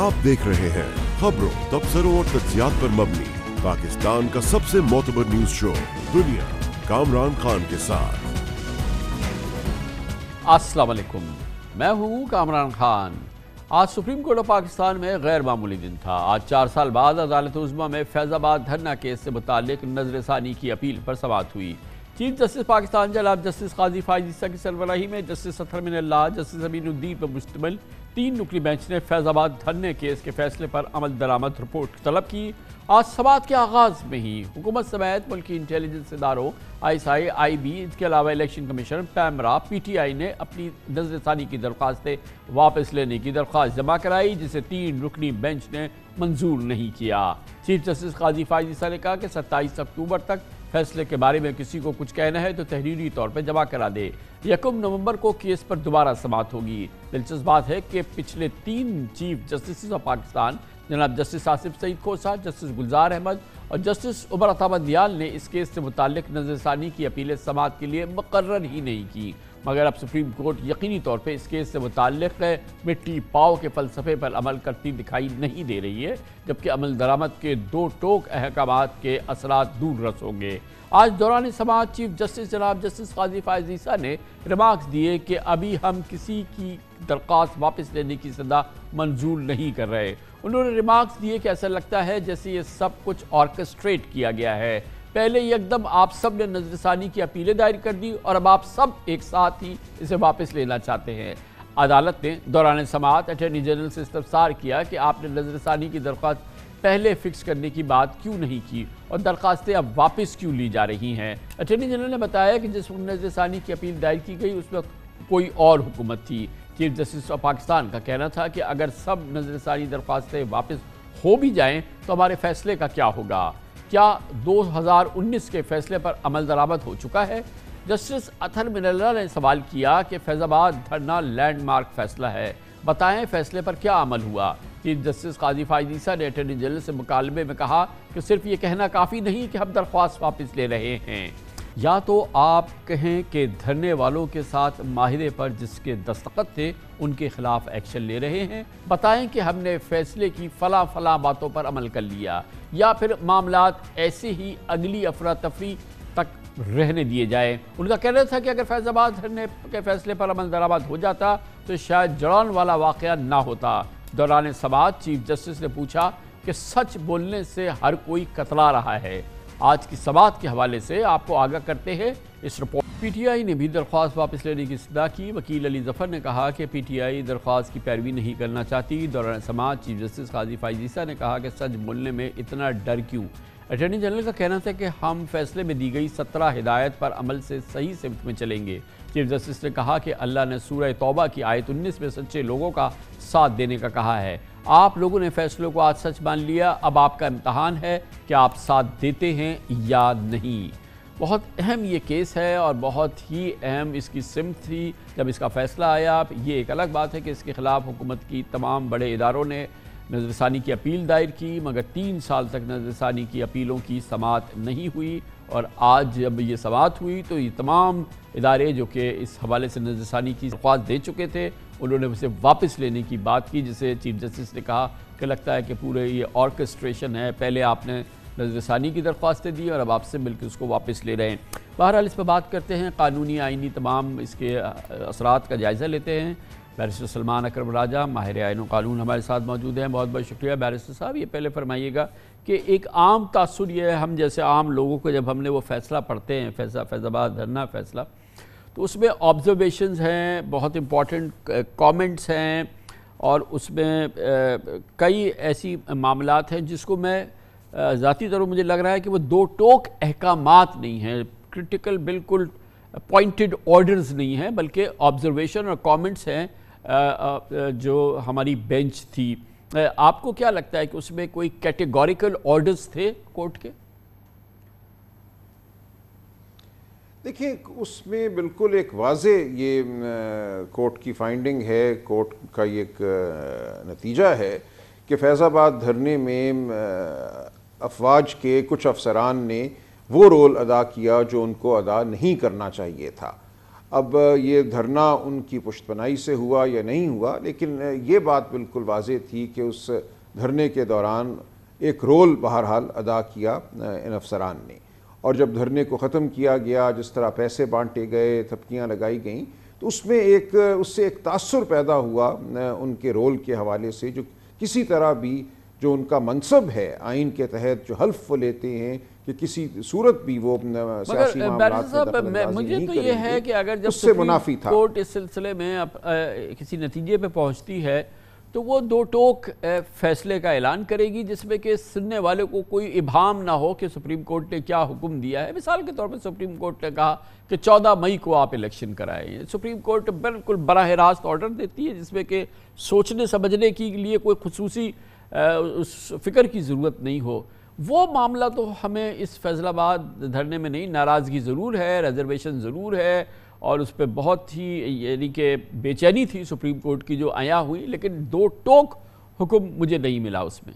आप देख रहे हैं खबरों तबसरों और तजियात पर मबनी पाकिस्तान का सबसे मोतबर न्यूज शो दुनिया कामरान खान के साथ असलाकुम मैं हूँ कामरान खान आज सुप्रीम कोर्ट ऑफ पाकिस्तान में गैर मामूली दिन था आज चार साल बाद अदालत उजमा में फैजाबाद धरना केस से मुतक नजर षानी की अपील पर समात हुई चीफ जस्टिस पाकिस्तान जलाब जस्टिस काजी फायजीसा की सरबराही में जस्टिस सत्तर जस्टिस अमीनुद्दीन पर मुश्तमल तीन रुकनी बेंच ने फैजाबाद धरने केस के फैसले पर अमल दरामद रिपोर्ट तलब की आज सवाल के आगाज में ही हुकूमत समेत मुल्की इंटेलिजेंस इदारों I S I I B इसके अलावा election commission PEMRA P T I ने अपनी नजरसानी की दरख्वास्तें वापस लेने की दरख्वास्त जमा कराई जिसे तीन रुकनी बेंच ने मंजूर नहीं किया चीफ जस्टिस काजी फायजी ने कहा कि सत्ताईस अक्टूबर तक फैसले के बारे में किसी को कुछ कहना है तो तहरीरी तौर पर जमा करा दे यकुम नवंबर को केस पर दोबारा समाप्त होगी दिलचस्प बात है कि पिछले तीन चीफ जस्टिस ऑफ पाकिस्तान जनाब जस्टिस आसिफ सईद खोसा जस्टिस गुलजार अहमद और जस्टिस उमर अहमद ने इस केस से मुतल नजरसानी की अपीलें समाप्त के लिए मुकर ही नहीं की मगर अब सुप्रीम कोर्ट यकीनी तौर पर इस केस से मुतक़ मिट्टी पाओ के फलसफे पर अमल करती दिखाई नहीं दे रही है जबकि अमल दरामद के दो टोक अहकाम के असरा दूर रस होंगे आज दौरान समाज चीफ जस्टिस जनाब जस्टिस काजी फायजीसा ने रिमार्क्स दिए कि अभी हम किसी की दरख्वास्त वापस लेने की सदा मंजूर नहीं कर रहे उन्होंने रिमार्क्स दिए कि ऐसा लगता है जैसे ये सब कुछ ऑर्केस्ट्रेट किया गया है पहले एकदम आप सब ने नजरसानी की अपीलें दायर कर दी और अब आप सब एक साथ ही इसे वापस लेना चाहते हैं अदालत ने दौरान समात अटर्नी जनरल से इस्तफसार किया कि आपने नजरसानी की दरख्वास्त पहले फिक्स करने की बात क्यों नहीं की और दरखास्तें अब वापस क्यों ली जा रही हैं अटर्नी जनरल ने बताया कि जिस वक्त नजरसानी की अपील दायर की गई उस वक्त कोई और हुकूमत थी चीफ जस्टिस ऑफ पाकिस्तान का कहना था कि अगर सब नजरसानी दरख्वास्तें वापस हो भी जाएं तो हमारे फैसले का क्या होगा क्या 2019 के फैसले पर अमल दरामद हो चुका है जस्टिस अथर मिनल्ला ने सवाल किया कि फैजाबाद धरना लैंडमार्क फैसला है बताएं फैसले पर क्या अमल हुआ चीफ जस्टिस काजी फायदीसा ने अटर्नी जनरल से मुकालमे में कहा कि सिर्फ ये कहना काफ़ी नहीं कि हम दरख्वास्त वापस ले रहे हैं या तो आप कहें कि धरने वालों के साथ माहिरे पर जिसके दस्तखत थे उनके खिलाफ एक्शन ले रहे हैं बताएं कि हमने फैसले की फला फला बातों पर अमल कर लिया या फिर मामला ऐसे ही अगली अफरा तफरी तक रहने दिए जाए उनका कहना था कि अगर फैजाबाद धरने के फैसले पर अमल दरामद हो जाता तो शायद जड़ान वाला वाक़ ना होता दौरान समाज चीफ जस्टिस ने पूछा कि सच बोलने से हर कोई कतला रहा है आज की समात के हवाले से आपको आगाह करते हैं इस रिपोर्ट पीटीआई ने भी दरख्वास्त वापस लेने की सदा की वकील अली जफर ने कहा कि पीटीआई दरख्वास्त की पैरवी नहीं करना चाहती दौरान समाज चीफ जस्टिस काजी फाइजीसा ने कहा कि सच बोलने में इतना डर क्यों अटर्नी जनरल का कहना था कि हम फैसले में दी गई सत्रह हिदायत पर अमल से सही सिमत में चलेंगे चीफ जस्टिस ने कहा कि अल्लाह ने सूर तौबा की आयत उन्नीस में सच्चे लोगों का साथ देने का कहा है आप लोगों ने फैसलों को आज सच मान लिया अब आपका इम्तहान है कि आप साथ देते हैं या नहीं बहुत अहम ये केस है और बहुत ही अहम इसकी सिम थी जब इसका फैसला आया आप ये एक अलग बात है कि इसके ख़िलाफ़ हुकूमत की तमाम बड़े इदारों ने नज़रसानी की अपील दायर की मगर तीन साल तक नज़रसानी की अपीलों की समात नहीं हुई और आज जब ये समात हुई तो ये तमाम इदारे जो कि इस हवाले से नजरसानी की दरख्वास्त दे चुके थे उन्होंने उसे वापस लेने की बात की जिसे चीफ जस्टिस ने कहा कि लगता है कि पूरे ये ऑर्केस्ट्रेशन है पहले आपने नजरसानी की दरख्वास्तें दी और अब आपसे मिलकर उसको वापस ले रहे हैं बहरहाल इस पर बात करते हैं कानूनी आइनी तमाम इसके असरात का जायज़ा लेते हैं बैरिस्टर सलमान अकरम राजा माहिर आयन कानून हमारे साथ मौजूद हैं बहुत बहुत शुक्रिया बैरिस्टर साहब ये पहले फरमाइएगा कि एक आम तासर यह है हम जैसे आम लोगों को जब हमने वो फ़ैसला पढ़ते हैं फैसला फैज़ाबाद धरना फैसला तो उसमें ऑब्जर्वेशंस हैं बहुत इम्पॉर्टेंट कमेंट्स हैं और उसमें कई ऐसी मामला हैं जिसको मैं ज़ाती तौर मुझे लग रहा है कि वो दो टोक अहकाम नहीं हैं क्रिटिकल बिल्कुल पॉइंटेड ऑर्डर्स नहीं हैं बल्कि ऑब्जर्वेशन और कमेंट्स हैं जो हमारी बेंच थी आपको क्या लगता है कि उसमें कोई कैटेगोरिकल ऑर्डर्स थे कोर्ट के देखिए उसमें बिल्कुल एक वाज ये कोर्ट की फाइंडिंग है कोर्ट का ये एक नतीजा है कि फैज़ाबाद धरने में अफवाज के कुछ अफसरान ने वो रोल अदा किया जो उनको अदा नहीं करना चाहिए था अब ये धरना उनकी पुश्तपनाई से हुआ या नहीं हुआ लेकिन ये बात बिल्कुल वाज थी कि उस धरने के दौरान एक रोल बहरहाल अदा किया इन अफसरान ने और जब धरने को ख़त्म किया गया जिस तरह पैसे बांटे गए थपकियाँ लगाई गईं तो उसमें एक उससे एक तासर पैदा हुआ उनके रोल के हवाले से जो किसी तरह भी जो उनका मनसब है आइन के तहत जो हल्फ वो लेते हैं कि किसी सूरत भी वो साहब मुझे तो ये है कि अगर जब मुनाफी था कोर्ट इस सिलसिले में अप, आ, किसी नतीजे पे पहुंचती है तो वो दो टोक फैसले का ऐलान करेगी जिसमें कि सुनने वाले को कोई इबाम ना हो कि सुप्रीम कोर्ट ने क्या हुक्म दिया है मिसाल के तौर पर सुप्रीम कोर्ट ने कहा कि 14 मई को आप इलेक्शन कराएं सुप्रीम कोर्ट बिल्कुल बरह रास्त ऑर्डर देती है जिसमें कि सोचने समझने के लिए कोई खसूसी फ़िक्र की ज़रूरत नहीं हो वो मामला तो हमें इस फैसलाबाद धरने में नहीं नाराज़गी ज़रूर है रिजर्वेशन ज़रूर है और उस पर बहुत ही यानी कि बेचैनी थी सुप्रीम कोर्ट की जो आया हुई लेकिन दो टोक हुक्म मुझे नहीं मिला उसमें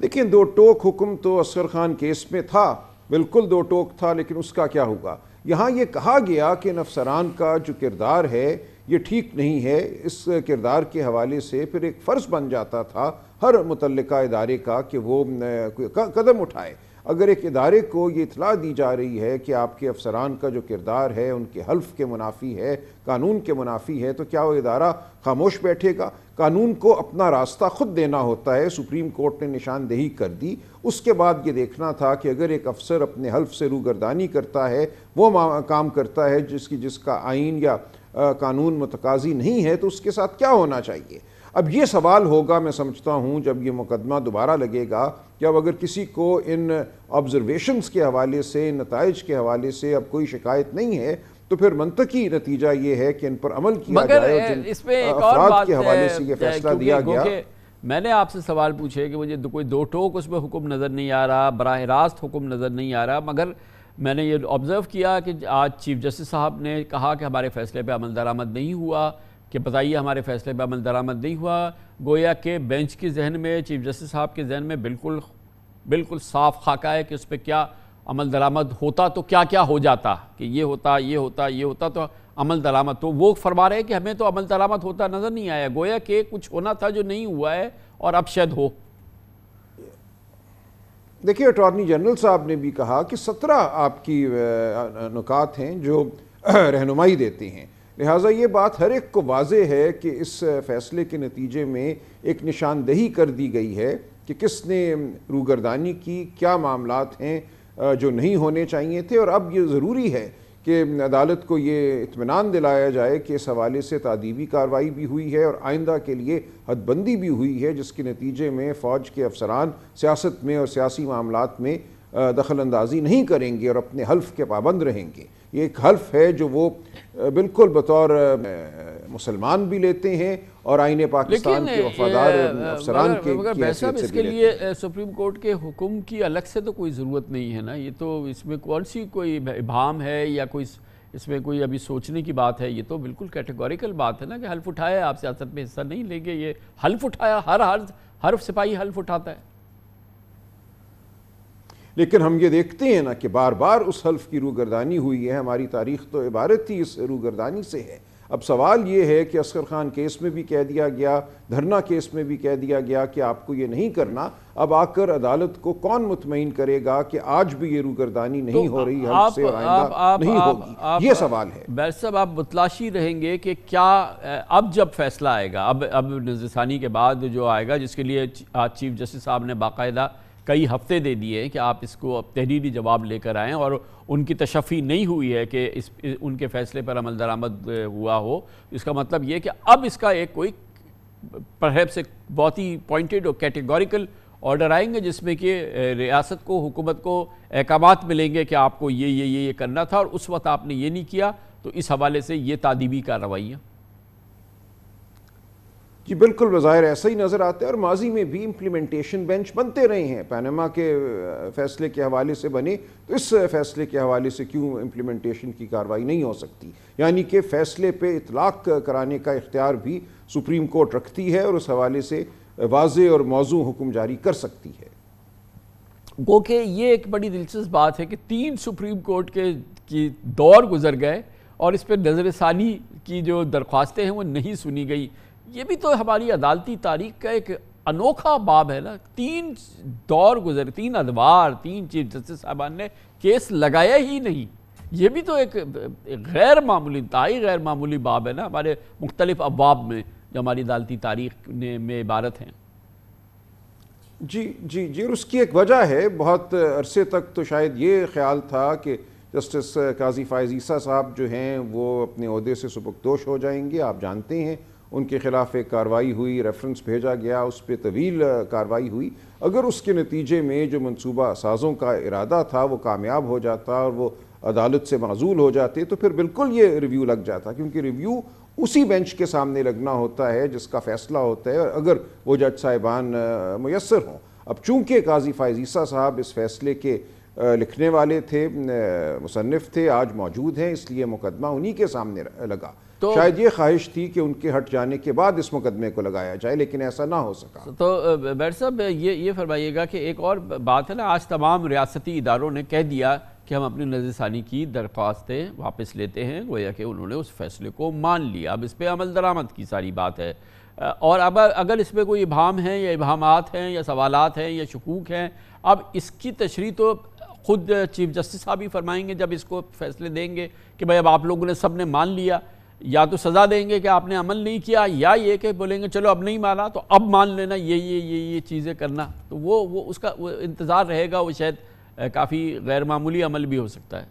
देखिए दो टोक हुक्म तो असगर खान केस में था बिल्कुल दो टोक था लेकिन उसका क्या होगा यहाँ ये कहा गया कि इन अफसरान का जो किरदार है ये ठीक नहीं है इस किरदार के हवाले से फिर एक फ़र्ज़ बन जाता था हर मुतलक़ा इदारे का कि वो कदम उठाए अगर एक इदारे को ये इतला दी जा रही है कि आपके अफसरान का जो किरदार है उनके हल्फ के मुनाफी है कानून के मुनाफी है तो क्या वो इदारा खामोश बैठेगा कानून को अपना रास्ता खुद देना होता है सुप्रीम कोर्ट ने निशानदेही कर दी उसके बाद ये देखना था कि अगर एक अफसर अपने हल्फ से रूगरदानी करता है वो काम करता है जिसकी जिसका आइन या आ, कानून मतकाजी नहीं है तो उसके साथ क्या होना चाहिए अब ये सवाल होगा मैं समझता हूँ जब ये मुकदमा दोबारा लगेगा कि अब अगर किसी को इन ऑब्जरवेशन के हवाले से इन नतज के हवाले से अब कोई शिकायत नहीं है तो फिर मनतकी नतीजा ये है कि इन पर अमल किया जाए इसमें एक के हवाले से ये फैसला दिया गया मैंने आपसे सवाल पूछे कि मुझे कोई दो टोक उसमें हुक्म नज़र नहीं आ रहा बरह रास्त हुक्म नज़र नहीं आ रहा मगर मैंने ये ऑब्ज़र्व किया कि आज चीफ जस्टिस साहब ने कहा कि हमारे फैसले पर अमल दरामद नहीं हुआ कि बताइए हमारे फैसले पर अमल दरामद नहीं हुआ गोया के बेंच के जहन में चीफ जस्टिस साहब के जहन में बिल्कुल बिल्कुल साफ खाका है कि उस पर क्या अमल दरामद होता तो क्या क्या हो जाता कि ये होता ये होता ये होता तो अमल दरामद तो वो फरमा रहे हैं कि हमें तो अमल दरामद होता नज़र नहीं आया गोया के कुछ होना था जो नहीं हुआ है और अब शायद हो देखिए अटॉर्नी जनरल साहब ने भी कहा कि सत्रह आपकी नुकात हैं जो रहनुमाई देती हैं लिहाजा ये बात हर एक को वाज है कि इस फैसले के नतीजे में एक निशानदही कर दी गई है कि किसने रूगरदानी की क्या मामला हैं जो नहीं होने चाहिए थे और अब ये ज़रूरी है कि अदालत को ये इतमान दिलाया जाए कि इस हवाले से तदीबी कार्रवाई भी हुई है और आइंदा के लिए हदबंदी भी हुई है जिसके नतीजे में फ़ौज के अफसरान सियासत में और सियासी मामला में दखल अंदाजी नहीं करेंगे और अपने हल्फ के पाबंद रहेंगे ये एक हल्फ है जो वो बिल्कुल बतौर मुसलमान भी लेते हैं और आईने पाकिस्तान के वफादार अफसरान के इसके लिए सुप्रीम कोर्ट के हुक्म की अलग से तो कोई ज़रूरत नहीं है ना ये तो इसमें कौन सी कोई इबाम है या कोई इसमें कोई अभी सोचने की बात है ये तो बिल्कुल कैटेगोरिकल बात है ना कि हल्फ उठाया आप सियासत में हिस्सा नहीं लेंगे ये हल्फ उठाया हर हर हर सिपाही हल्फ उठाता है लेकिन हम ये देखते हैं ना कि बार बार उस हल्फ की रूगरदानी हुई है हमारी तारीख तो इबारत ही इस रूगरदानी से है अब सवाल ये है कि असगर खान केस में भी कह दिया गया धरना केस में भी कह दिया गया कि आपको ये नहीं करना अब आकर अदालत को कौन मुतमिन करेगा कि आज भी ये रूगरदानी तो नहीं तो हो रही आप, से आप, आप, नहीं आप, होगी आप, ये सवाल है बैर साहब आप बतलाशी रहेंगे कि क्या अब जब फैसला आएगा अब अब नजरसानी के बाद जो आएगा जिसके लिए आज चीफ जस्टिस साहब ने बाकायदा कई हफ्ते दे दिए कि आप इसको अब तहरीरी जवाब लेकर आएँ और उनकी तशफ़ी नहीं हुई है कि इस उनके फ़ैसले पर अमल दरामद हुआ हो इसका मतलब ये कि अब इसका एक कोई परहब से बहुत ही पॉइंटेड और कैटेगोरिकल ऑर्डर आएंगे जिसमें कि रियासत को हुकूमत को अहकाम मिलेंगे कि आपको ये ये ये ये करना था और उस वक्त आपने ये नहीं किया तो इस हवाले से ये तदीबी कार्रवाइयाँ जी बिल्कुल बाहिर ऐसा ही नज़र आता है और माजी में भी इम्प्लीमेंटेशन बेंच बनते रहे हैं पैनमा के फैसले के हवाले से बने तो इस फैसले के हवाले से क्यों इम्प्लीमेंटेशन की कार्रवाई नहीं हो सकती यानी कि फ़ैसले पे इतलाक़ कराने का इख्तियार भी सुप्रीम कोर्ट रखती है और उस हवाले से वाज और मौजू हुक्म जारी कर सकती है गो के ये एक बड़ी दिलचस्प बात है कि तीन सुप्रीम कोर्ट के की दौर गुजर गए और इस पर नज़र की जो दरख्वास्तें हैं वो नहीं सुनी गई ये भी तो हमारी अदालती तारीख का एक अनोखा बाब है ना तीन दौर गुजर तीन अदवार तीन चीफ जस्टिस साहबान ने केस लगाया ही नहीं ये भी तो एक, एक गैर मामूली ताई गैर मामूली बाब है ना हमारे मुख्तलिफ अबाब में जो हमारी अदालती तारीख ने में इबारत हैं जी जी जी और उसकी एक वजह है बहुत अरसे तक तो शायद ये ख्याल था कि जस्टिस काजी फायजीसा साहब जो हैं वो अपने अहदे से सुबकदोश हो जाएंगे आप जानते हैं उनके खिलाफ एक कार्रवाई हुई रेफरेंस भेजा गया उस पर तवील कार्रवाई हुई अगर उसके नतीजे में जो मनसूबा साजों का इरादा था वो कामयाब हो जाता और वो अदालत से मज़ूल हो जाते तो फिर बिल्कुल ये रिव्यू लग जाता क्योंकि रिव्यू उसी बेंच के सामने लगना होता है जिसका फैसला होता है और अगर वो जज साहिबान मैसर हों अब चूँकि काजी फायजीसा साहब इस फैसले के लिखने वाले थे मुसनफ़ थे आज मौजूद हैं इसलिए मुकदमा उन्हीं के सामने लगा तो शायद ये ख्वाहिश थी कि उनके हट जाने के बाद इस मुकदमे को लगाया जाए लेकिन ऐसा ना हो सका तो बैठ साहब ये ये फरमाइएगा कि एक और बात है ना आज तमाम रियासती इदारों ने कह दिया कि हम अपनी नजरसानी की दरख्वास्तें वापस लेते हैं गोया कि उन्होंने उस फैसले को मान लिया अब इस पर अमल दरामद की सारी बात है और अब अगर इसमें कोई इबाम हैं या इबामात हैं या सवाल हैं या शकूक हैं अब इसकी तशरी तो खुद चीफ जस्टिस साहब ही फरमाएंगे जब इसको फैसले देंगे कि भाई अब आप लोगों ने सब ने मान लिया या तो सज़ा देंगे कि आपने अमल नहीं किया या ये कि बोलेंगे चलो अब नहीं माना तो अब मान लेना ये ये ये ये चीज़ें करना तो वो वो उसका वो इंतज़ार रहेगा वो शायद काफ़ी मामूली अमल भी हो सकता है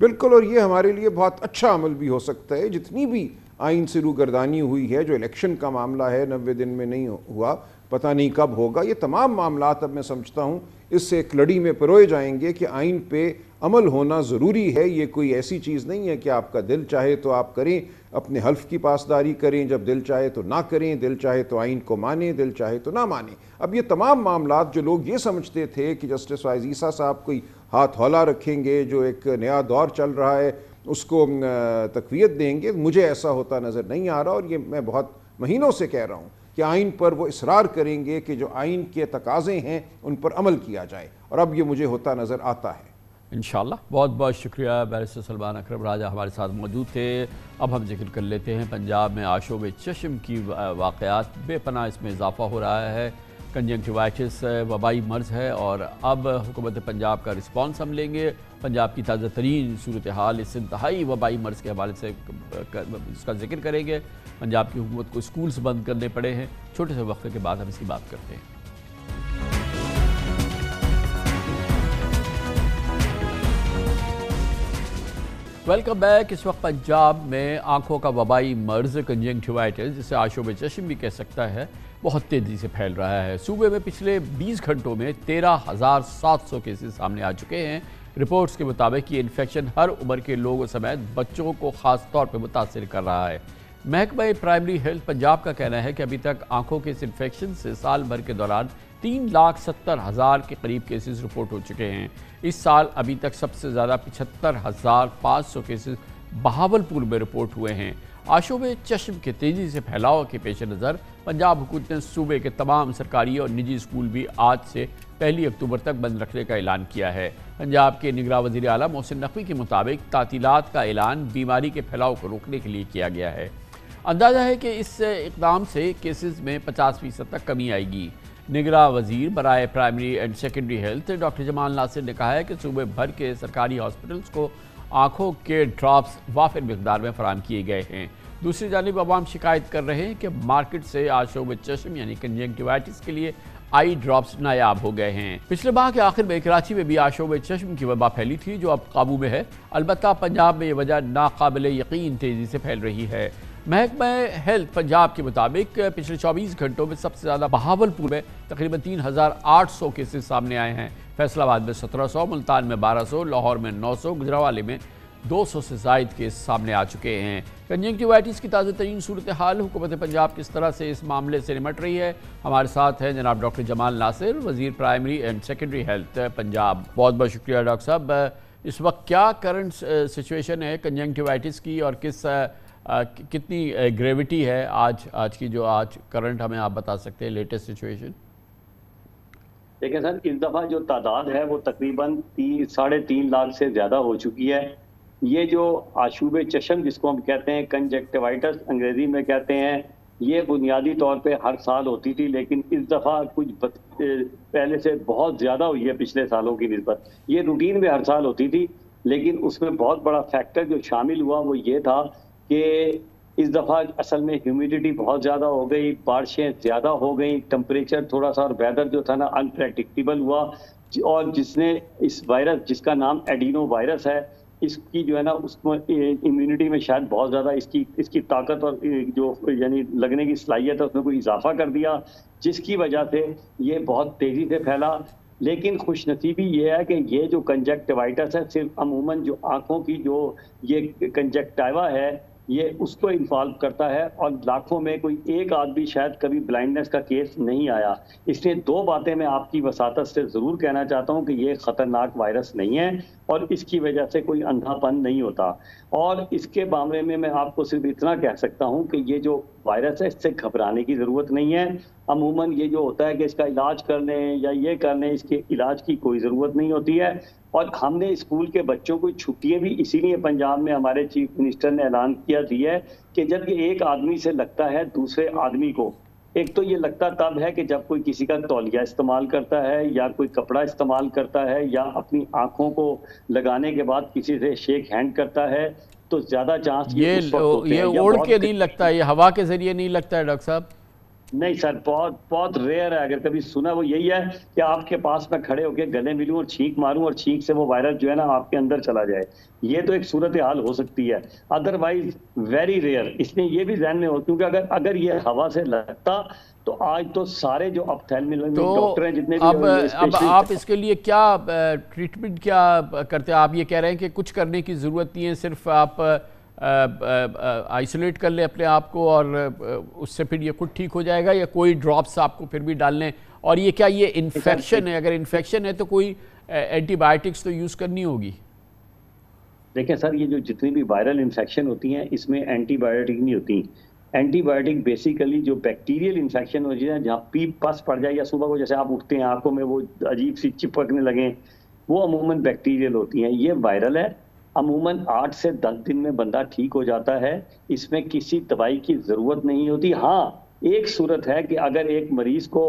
बिल्कुल और ये हमारे लिए बहुत अच्छा अमल भी हो सकता है जितनी भी आइन से रूगरदानी हुई है जो इलेक्शन का मामला है नबे दिन में नहीं हुआ पता नहीं कब होगा ये तमाम मामला अब मैं समझता हूँ इससे एक लड़ी में परोए जाएंगे कि आइन पे अमल होना ज़रूरी है ये कोई ऐसी चीज़ नहीं है कि आपका दिल चाहे तो आप करें अपने हल्फ की पासदारी करें जब दिल चाहे तो ना करें दिल चाहे तो आइन को माने दिल चाहे तो ना माने अब ये तमाम मामला जो लोग ये समझते थे कि जस्टिस वाइज ईसा साहब कोई हाथ हौला रखेंगे जो एक नया दौर चल रहा है उसको तकवीत देंगे मुझे ऐसा होता नज़र नहीं आ रहा और ये मैं बहुत महीनों से कह रहा हूँ कि आइन पर वो इसरार करेंगे कि जो आइन के तकाजे हैं उन पर अमल किया जाए और अब ये मुझे होता नज़र आता है इन बहुत बहुत शुक्रिया बैरिस्टर सलमान अकरम राजा हमारे साथ मौजूद थे अब हम जिक्र कर लेते हैं पंजाब में में चश्म की वाक़ात बेपना इसमें इजाफा हो रहा है कंजंक्टिवाइटिस वबाई मर्ज़ है और अब हुकूमत पंजाब का रिस्पॉन्स हम लेंगे पंजाब की ताज़ा तरीन सूरत हाल इस इंतहाई वबाई मर्ज़ के हवाले से इसका जिक्र करेंगे पंजाब की हुकूमत को स्कूल्स बंद करने पड़े हैं छोटे से वक्त के बाद हम इसकी बात करते हैं वेलकम बैक इस वक्त पंजाब में आंखों का वबाई मर्ज कंजंक्टिवाइटिस जिसे आशोब चश्म भी कह सकता है बहुत तेज़ी से फैल रहा है सूबे में पिछले 20 घंटों में तेरह हज़ार सात सौ केसेज सामने आ चुके हैं रिपोर्ट्स के मुताबिक ये इन्फेक्शन हर उम्र के लोगों समेत बच्चों को ख़ास तौर पर मुतासर कर रहा है महकमा प्राइमरी हेल्थ पंजाब का कहना है कि अभी तक आंखों के इस इन्फेक्शन से साल भर के दौरान तीन लाख सत्तर हज़ार के करीब केसेस रिपोर्ट हो चुके हैं इस साल अभी तक सबसे ज़्यादा पिछहत्तर हज़ार पाँच सौ केसेज बहावलपुर में रिपोर्ट हुए हैं आशोब चश्म के तेज़ी से फैलाव के पेश नज़र पंजाब हुकूमत ने सूबे के तमाम सरकारी और निजी स्कूल भी आज से पहली अक्टूबर तक बंद रखने का ऐलान किया है पंजाब के निगरा वजी अला मोहसिन नकवी के मुताबिक तातीलत का ऐलान बीमारी के फैलाव को रोकने के लिए किया गया है अंदाज़ा है कि इस इकदाम से केसेस में पचास फीसद तक कमी आएगी निगरा वजीर बरए primary and secondary health doctor Jamal Nasir ने कहा है कि सूबे भर के सरकारी हॉस्पिटल्स को आँखों के ड्रॉप्स वाफिर मकदार में फराम किए गए हैं दूसरी जानब आवाम शिकायत कर रहे हैं कि मार्केट से आज शोब चश्म यानी कंजेंटिवाइटिस के लिए आई ड्रॉप्स नायाब हो गए हैं पिछले माह के आखिर में कराची में भी आशोब चश्म की वबा फैली थी जो अब काबू में है अलबत् पंजाब में ये वजह नाकबिल यकीन तेजी से फैल रही है महकमा हेल्थ पंजाब के मुताबिक पिछले 24 घंटों में सबसे ज़्यादा बहावलपुर में तकरीबन 3,800 केसेस सामने आए हैं फैसलाबाद में 1700, मुल्तान में 1200, लाहौर में 900, गुजरावाले में 200 से जायद केस सामने आ चुके हैं कंजेंटिवाइटिस की ताज़ा तरीन सूरत हाल हुकूमत पंजाब किस तरह से इस मामले से निमट रही है हमारे साथ हैं जनाब डॉक्टर जमाल नासिर वजीर primary and secondary health Punjab बहुत बहुत शुक्रिया डॉक्टर साहब इस वक्त क्या करंट सिचुएशन है कंजेंटिवाइटिस की और किस कितनी ग्रेविटी है आज आज की जो आज करंट हमें आप बता सकते हैं लेटेस्ट सिचुएशन देखिए सर इस दफ़ा जो तादाद है वो तकरीबन तीन साढ़े तीन लाख से ज़्यादा हो चुकी है ये जो आशूब चशम जिसको हम कहते हैं कंजेक्टिवाइटस अंग्रेज़ी में कहते हैं ये बुनियादी तौर पे हर साल होती थी लेकिन इस दफ़ा कुछ बत, पहले से बहुत ज़्यादा हुई है पिछले सालों की नस्बत ये रूटीन में हर साल होती थी लेकिन उसमें बहुत बड़ा फैक्टर जो शामिल हुआ वो ये था कि इस दफ़ा असल में ह्यूमिडिटी बहुत ज़्यादा हो गई बारिशें ज़्यादा हो गई टेम्परेचर थोड़ा सा और वेदर जो था ना अनप्रडिक्टेबल हुआ और जिसने इस वायरस जिसका नाम एडिनो वायरस है इसकी जो है ना उसमें इम्यूनिटी में शायद बहुत ज़्यादा इसकी इसकी ताकत और जो यानी लगने की सलाहियत है उसमें कोई इजाफा कर दिया जिसकी वजह से ये बहुत तेज़ी से फैला लेकिन खुशनसीबी ये है कि ये जो कंजक्टिवाइटस है सिर्फ अमूमन जो आँखों की जो ये कंजक्टाइवा है ये उसको इन्वॉल्व करता है और लाखों में कोई एक आदमी शायद कभी ब्लाइंडनेस का केस नहीं आया इसलिए दो बातें मैं आपकी वसातत से ज़रूर कहना चाहता हूँ कि ये ख़तरनाक वायरस नहीं है और इसकी वजह से कोई अंधापन नहीं होता और इसके मामले में मैं आपको सिर्फ इतना कह सकता हूं कि ये जो वायरस है इससे घबराने की ज़रूरत नहीं है अमूमन ये जो होता है कि इसका इलाज कर लें या ये कर लें इसके इलाज की कोई ज़रूरत नहीं होती है और हमने स्कूल के बच्चों को छुट्टियाँ भी इसीलिए पंजाब में हमारे चीफ मिनिस्टर ने ऐलान किया दी है कि जब ये एक आदमी से लगता है दूसरे आदमी को एक तो ये लगता तब है कि जब कोई किसी का तौलिया इस्तेमाल करता है या कोई कपड़ा इस्तेमाल करता है या अपनी आंखों को लगाने के बाद किसी से शेक हैंड करता है तो ज्यादा चांस ये ये, ओढ़ के नहीं लगता ये हवा के जरिए नहीं लगता है डॉक्टर साहब नहीं सर बहुत बहुत रेयर है अगर कभी सुना वो यही है कि आपके पास मैं खड़े होकर गले मिलूं और छींक मारूं और छींक से वो वायरस जो है ना आपके अंदर चला जाए ये तो एक सूरत हाल हो सकती है अदरवाइज वेरी रेयर इसमें ये भी जहन में हो क्योंकि अगर अगर ये हवा से लगता तो आज तो सारे जो मिल तो डॉक्टर हैं जितने अब अब आप इसके लिए क्या ट्रीटमेंट क्या करते हैं आप ये कह रहे हैं कि कुछ करने की ज़रूरत नहीं है सिर्फ आप आइसोलेट कर ले अपने आप को और उससे फिर ये खुद ठीक हो जाएगा या कोई ड्रॉप्स आपको फिर भी डालने और ये क्या ये इन्फेक्शन है अगर इन्फेक्शन है तो कोई एंटीबायोटिक्स तो यूज़ करनी होगी देखिए सर ये जो जितनी भी वायरल इन्फेक्शन होती हैं इसमें एंटीबायोटिक नहीं होती एंटीबायोटिक बेसिकली जो बैक्टीरियल इन्फेक्शन हो जाए जहाँ पी पस पड़ जाए या सुबह को जैसे आप उठते हैं आंखों में वो अजीब सी चिपकने लगे वो अमूमन बैक्टीरियल होती हैं ये वायरल है अमूमन आठ से दस दिन में बंदा ठीक हो जाता है इसमें किसी दवाई की ज़रूरत नहीं होती हाँ एक सूरत है कि अगर एक मरीज को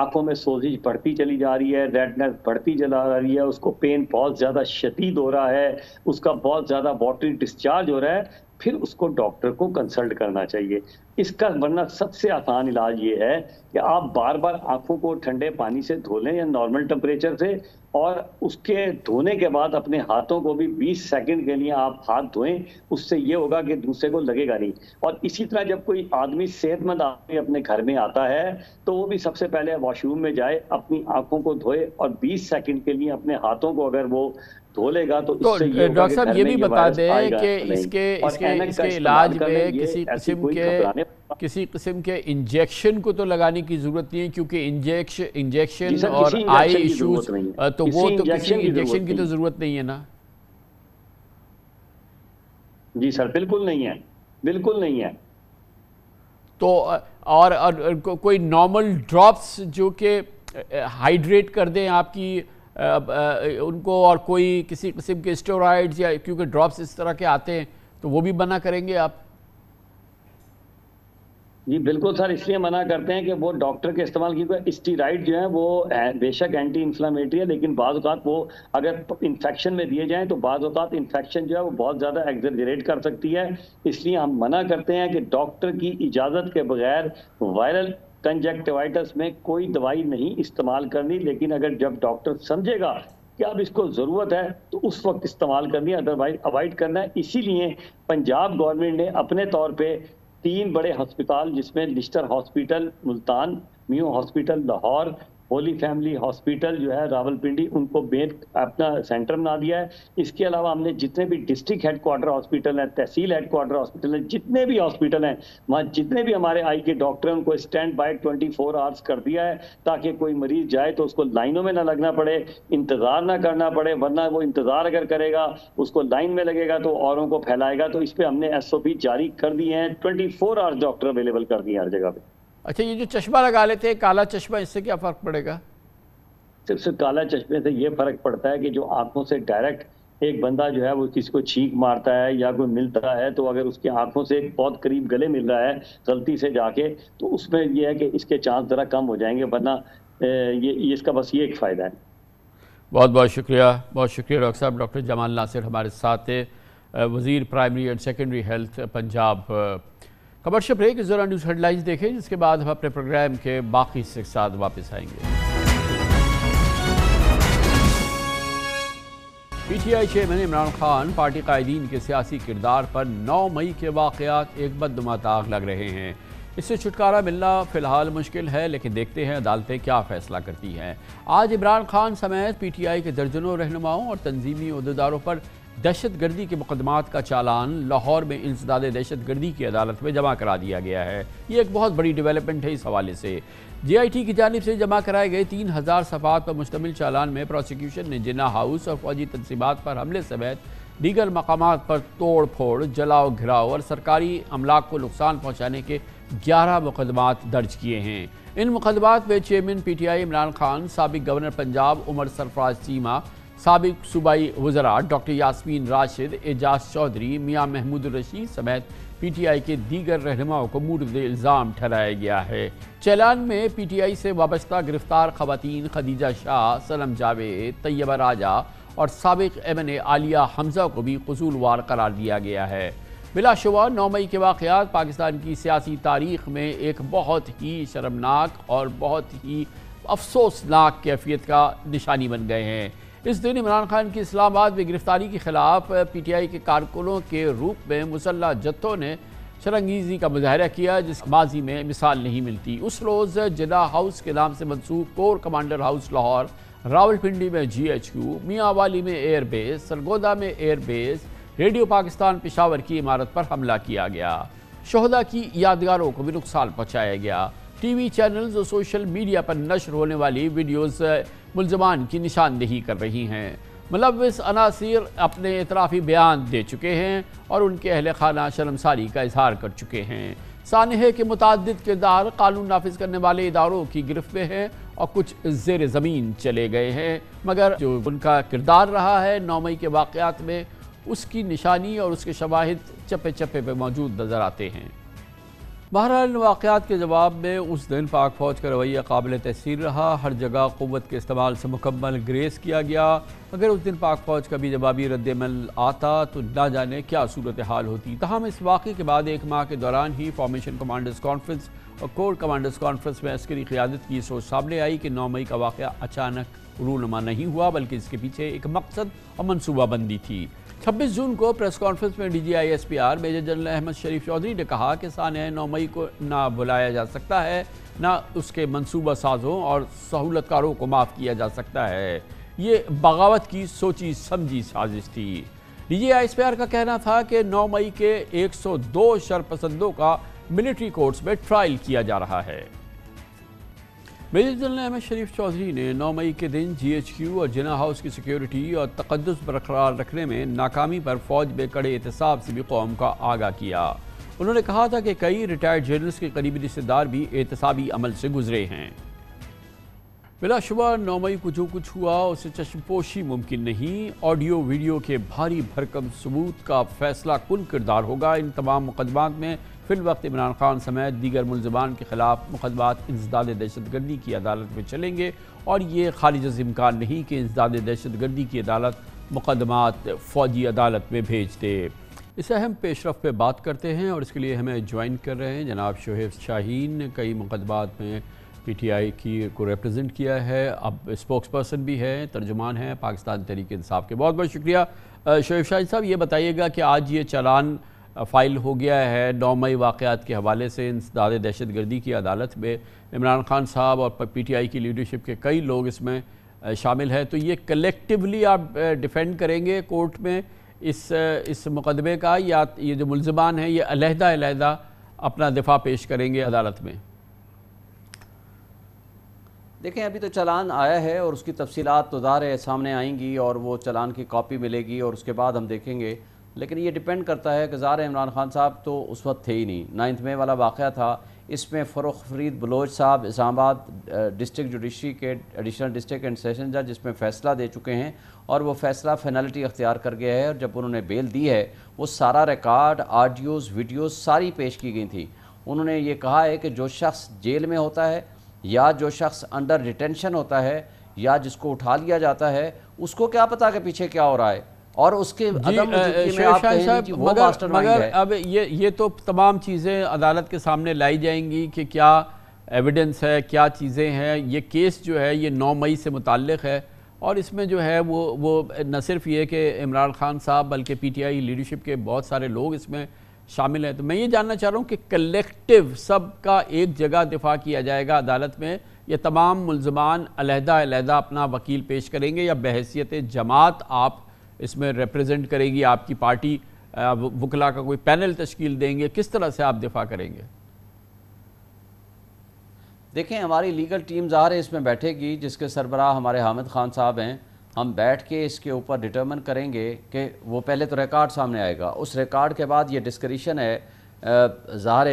आंखों में सोजिश बढ़ती चली जा रही है रेडनेस बढ़ती चला जा रही है उसको पेन बहुत ज़्यादा शदीद हो रहा है उसका बहुत ज़्यादा बॉटरी डिस्चार्ज हो रहा है फिर उसको डॉक्टर को कंसल्ट करना चाहिए इसका वरना सबसे आसान इलाज ये है कि आप बार बार आंखों को ठंडे पानी से धो लें या नॉर्मल टेम्परेचर से और उसके धोने के बाद अपने हाथों को भी 20 सेकंड के लिए आप हाथ धोएं उससे ये होगा कि दूसरे को लगेगा नहीं और इसी तरह जब कोई आदमी सेहतमंद आदमी अपने घर में आता है तो वो भी सबसे पहले वॉशरूम में जाए अपनी आंखों को धोए और 20 सेकंड के लिए अपने हाथों को अगर वो धो लेगा तो, तो इससे डॉक्टर साहब ये भी बता दें कि तो इसके इसके इसके इलाज में किसी किस्म के किसी किस्म के इंजेक्शन को तो लगाने की जरूरत नहीं है क्योंकि इंजेक्शन इंजेक्शन और आई इश्यूज तो वो तो किसी इंजेक्शन की तो जरूरत नहीं है ना जी सर बिल्कुल नहीं है बिल्कुल नहीं है तो और, और को, कोई नॉर्मल ड्रॉप्स जो कि हाइड्रेट कर दें आपकी उनको और कोई किसी किस्म के स्टोराइड्स या क्योंकि ड्रॉप्स इस तरह के आते हैं तो वो भी बना करेंगे आप जी बिल्कुल सर इसलिए मना करते हैं कि वो डॉक्टर के इस्तेमाल की स्टीराइड जो है वो बेशक एंटी इन्फ्लामेटरी है लेकिन बाज़ात वो अगर इन्फेक्शन में दिए जाएं तो बाज़ात इन्फेक्शन जो है वो बहुत ज़्यादा एग्जरजरेट कर सकती है इसलिए हम मना करते हैं कि डॉक्टर की इजाज़त के बगैर वायरल कंजेक्टिवाइटस में कोई दवाई नहीं इस्तेमाल करनी लेकिन अगर जब डॉक्टर समझेगा कि अब इसको ज़रूरत है तो उस वक्त इस्तेमाल करनी अदरवाइज अवॉइड करना है इसीलिए पंजाब गवर्नमेंट ने अपने तौर पे तीन बड़े हस्पताल जिसमें Nishtar hospital Multan Mayo hospital Lahore holy family hospital जो है रावलपिंडी उनको मेन अपना सेंटर बना दिया है इसके अलावा हमने जितने भी डिस्ट्रिक्ट हेडक्वार्टर हॉस्पिटल हैं तहसील हेडक्वार्टर हॉस्पिटल हैं जितने भी हॉस्पिटल हैं वहाँ जितने भी हमारे आई के डॉक्टर हैं उनको stand by twenty four hours कर दिया है ताकि कोई मरीज जाए तो उसको लाइनों में ना लगना पड़े इंतज़ार ना करना पड़े वरना वो इंतज़ार अगर करेगा उसको लाइन में लगेगा तो औरों को फैलाएगा तो इस पर हमने एस जारी कर दिए हैं ट्वेंटी आवर्स डॉक्टर अवेलेबल कर दिए हर जगह पर अच्छा ये जो चश्मा लगा लेते हैं काला चश्मा इससे क्या फ़र्क पड़ेगा सिर्फ काला चश्मे से ये फ़र्क पड़ता है कि जो आंखों से डायरेक्ट एक बंदा जो है वो किसी को छींक मारता है या कोई मिलता है तो अगर उसकी आंखों से बहुत करीब गले मिल रहा है गलती से जाके तो उसमें ये है कि इसके चांस ज़रा कम हो जाएंगे वरना ये, इसका बस ये एक फ़ायदा है बहुत बहुत शुक्रिया बहुत शुक्रिया डॉक्टर साहब डॉक्टर जमाल नासिर हमारे साथ थे वज़ी primary and secondary health Punjab commercial break इस दौरान न्यूज़ हेडलाइंस देखें जिसके बाद हम अपने प्रोग्राम के बाकी हिस्से के साथ वापस आएंगे PTI chairman Imran Khan party कायदीन के सियासी किरदार पर 9 मई के वाकयात एक बदमा ताक लग रहे हैं इससे छुटकारा मिलना फिलहाल मुश्किल है लेकिन देखते हैं अदालतें क्या फैसला करती हैं आज इमरान खान समेत पीटीआई के दर्जनों रहनुमाओं और तंजीमी अहदेदारों पर दहशत गर्दी के मुकदमात का चालान लाहौर में इंसदाद दहशत गर्दी की अदालत में जमा करा दिया गया है ये एक बहुत बड़ी डेवलपमेंट है इस हवाले से जे आई टी की जानब से जमा कराए गए तीन हज़ार सफ़ात पर मुश्तमिल चालान में प्रोसिक्यूशन ने जिना हाउस और फौजी तनसीबात पर हमले समेत दीगर मकाम पर तोड़ फोड़ जलाओ घिराव और सरकारी अमलाक को नुकसान पहुँचाने के ग्यारह मुकदमात दर्ज किए हैं इन मुकदमात में chairman P T I Imran Khan सबक गवर्नर पंजाब उमर सरफराज सीमा सबक सूबाई वजरा डॉक्टर यासमीन राशिद एजाज चौधरी मियाँ महमूद रशीद समेत पी टी आई के दीगर रहनुमाओं को मूर्द इल्ज़ाम ठहराया गया है चैलान में पी टी आई से वाबस्ता गिरफ्तार खवतान खदीजा शाह सलम जावेद तैयबा राजा और सबक M N A Aliya Hamza को भी कसूलवार करार दिया गया है बिलाशुबा नौ मई के वाक़ात पाकिस्तान की सियासी तारीख में एक बहुत ही शर्मनाक और बहुत ही अफसोसनाक कैफियत का निशानी बन गए हैं इस दिन इमरान खान की इस्लामाबाद में गिरफ्तारी के खिलाफ पी टी आई के कारकुनों के रूप में मुसल्ह जत्थों ने शरंगीजी का मुजाहरा किया जिस माजी में मिसाल नहीं मिलती उस रोज़ जिला हाउस के नाम से मनसूब corps commander house Lahore Rawalpindi में जी एच क्यू मियाँ वाली में एयरबेस सरगोदा में एयरबेस रेडियो पाकिस्तान पिशावर की इमारत पर हमला किया गया शहदा की यादगारों को भी नुकसान पहुँचाया गया टीवी चैनल्स और सोशल मीडिया पर नशर होने वाली वीडियोस मुलजमान की निशानदेही कर रही हैं मुलविस अनासर अपने इतराफ़ी बयान दे चुके हैं और उनके अहल खाना शर्मसारी का इजहार कर चुके हैं सानहे के मुतद किरदार कानून नाफिज करने वाले इदारों की गिरफ्त में हैं और कुछ जेर ज़मीन चले गए हैं मगर जो उनका किरदार रहा है नौ मई के वाक़ में उसकी निशानी और उसके शवाहद चप्पे चप्पे पर मौजूद नज़र आते हैं बहरहाल वाक़ात के जवाब में उस दिन पाक फ़ौज का रवैया काबिल तहसीर रहा हर जगह क़वत के इस्तेमाल से मुकम्मल ग्रेस किया गया अगर उस दिन पाक फ़ौज का भी जवाबी रद्दमल आता तो ना जाने क्या सूरत हाल होती तहम इस वाक़े के बाद एक माह के दौरान ही फॉर्मेशन कमांडर्स कॉन्फ्रेंस और कोर कमांडर्स कॉन्फ्रेंस में अस्करी क़्यादत की सोच सामने आई कि नौ मई का वाक़ अचानक रूनुमा नहीं हुआ बल्कि इसके पीछे एक मकसद और मनसूबाबंदी थी छब्बीस जून को प्रेस कॉन्फ्रेंस में D G I S P R major general Ahmed Sharif Chaudhry ने कहा कि सान नौ मई को ना बुलाया जा सकता है ना उसके मनसूबा साजों और सहूलतकारों को माफ़ किया जा सकता है ये बगावत की सोची समझी साजिश थी D G I S P R का कहना था कि नौ मई के एक सौ दो शरपसंदों का मिलिट्री कोर्ट्स में ट्रायल किया जा रहा है मेजर जनरल अहमद शरीफ चौधरी ने 9 मई के दिन जीएचक्यू और जिना हाउस की सिक्योरिटी और तकदस बरकरार रखने में नाकामी पर फौज में कड़े एहतसाब से भी कौम का आगाह किया उन्होंने कहा था कि कई रिटायर्ड जनरल्स के करीबी रिश्तेदार भी एहतसाबी अमल से गुजरे हैं बिलाशुबा नौ मई को जो कुछ हुआ उसे चश्मपोशी मुमकिन नहीं ऑडियो वीडियो के भारी भरकम सबूत का फैसला कुल किरदार होगा इन तमाम मुकदमात में फिल वक्त इमरान खान समेत दीगर मुलजमान के खिलाफ मुकदमा इंसदाद दहशत गर्दी की अदालत में चलेंगे और ये खारिज इम्कान नहीं कि इंसदाद दहशत गर्दी की अदालत मुकदमा फौजी अदालत में भेज दे इस अहम पेशरफ पे बात करते हैं और इसके लिए हमें ज्वाइन कर रहे हैं जनाब शोहेब शाहीन कई मुकदमा में पी टी आई की को रिप्रेजेंट किया है अब स्पोक्स पर्सन भी है तर्जुमान है पाकिस्तान तहरीक इंसाफ के बहुत बहुत शुक्रिया शोहेब शाहिद साहब ये बताइएगा कि आज ये चालान फ़ाइल हो गया है नौ मई वाक़ात के हवाले से इंसदार दहशत गर्दी की अदालत में इमरान खान साहब और पी टी आई की लीडरशिप के कई लोग इसमें शामिल हैं तो ये कलेक्टिवली आप डिफेंड करेंगे कोर्ट में इस इस मुकदमे का या ये जो मुलजमान है ये अलहदा अलहदा अपना दिफा पेश करेंगे अदालत में देखें अभी तो चलान आया है और उसकी तफसीत तो ज़ाहिर सामने आएंगी और वो चलान की कॉपी मिलेगी और उसके बाद हम देखेंगे लेकिन ये डिपेंड करता है कि ज़ार इमरान खान साहब तो उस वक्त थे ही नहीं नाइन्थ मे वाला वाक़ था इसमें फ़रुख फरीद बलोच साहब इस्लामाबाद डिस्ट्रिक्ट जुडिशरी के एडिशनल डिस्ट्रिक्ट एंड सेशन जज इसमें फ़ैसला दे चुके हैं और वो फ़ैसला फेनल्टी अख्तियार कर गया है और जब उन्होंने बेल दी है वो सारा रिकॉर्ड आडियोज़ वीडियोज़ सारी पेश की गई थी उन्होंने ये कहा है कि जो शख्स जेल में होता है या जो शख्स अंडर डिटेंशन होता है या जिसको उठा लिया जाता है उसको क्या पता कि पीछे क्या हो रहा है और उसके मगर, अब ये ये तो तमाम चीज़ें अदालत के सामने लाई जाएंगी कि क्या एविडेंस है क्या चीज़ें हैं ये केस जो है ये नौ मई से मुतल है और इसमें जो है वो वो न सिर्फ ये कि इमरान खान साहब बल्कि पी टी आई लीडरशिप के बहुत सारे लोग इसमें शामिल हैं तो मैं ये जानना चाह रहा हूँ कि कलेक्टिव सब का एक जगह दिफा किया जाएगा अदालत में ये तमाम मुलजमान अलहदा अलहदा अपना वकील पेश करेंगे या बहसीत जमात आप इसमें रिप्रेजेंट करेगी आपकी पार्टी वकला का कोई पैनल तश्कील देंगे किस तरह से आप दिफा करेंगे देखें हमारी लीगल टीम ज़ाहिर है इसमें बैठेगी जिसके सरबराह हमारे हामिद खान साहब हैं हम बैठ के इसके ऊपर डिटर्मन करेंगे कि वो पहले तो रिकॉर्ड सामने आएगा उस रिकॉर्ड के बाद ये डिस्क्रिशन है जहार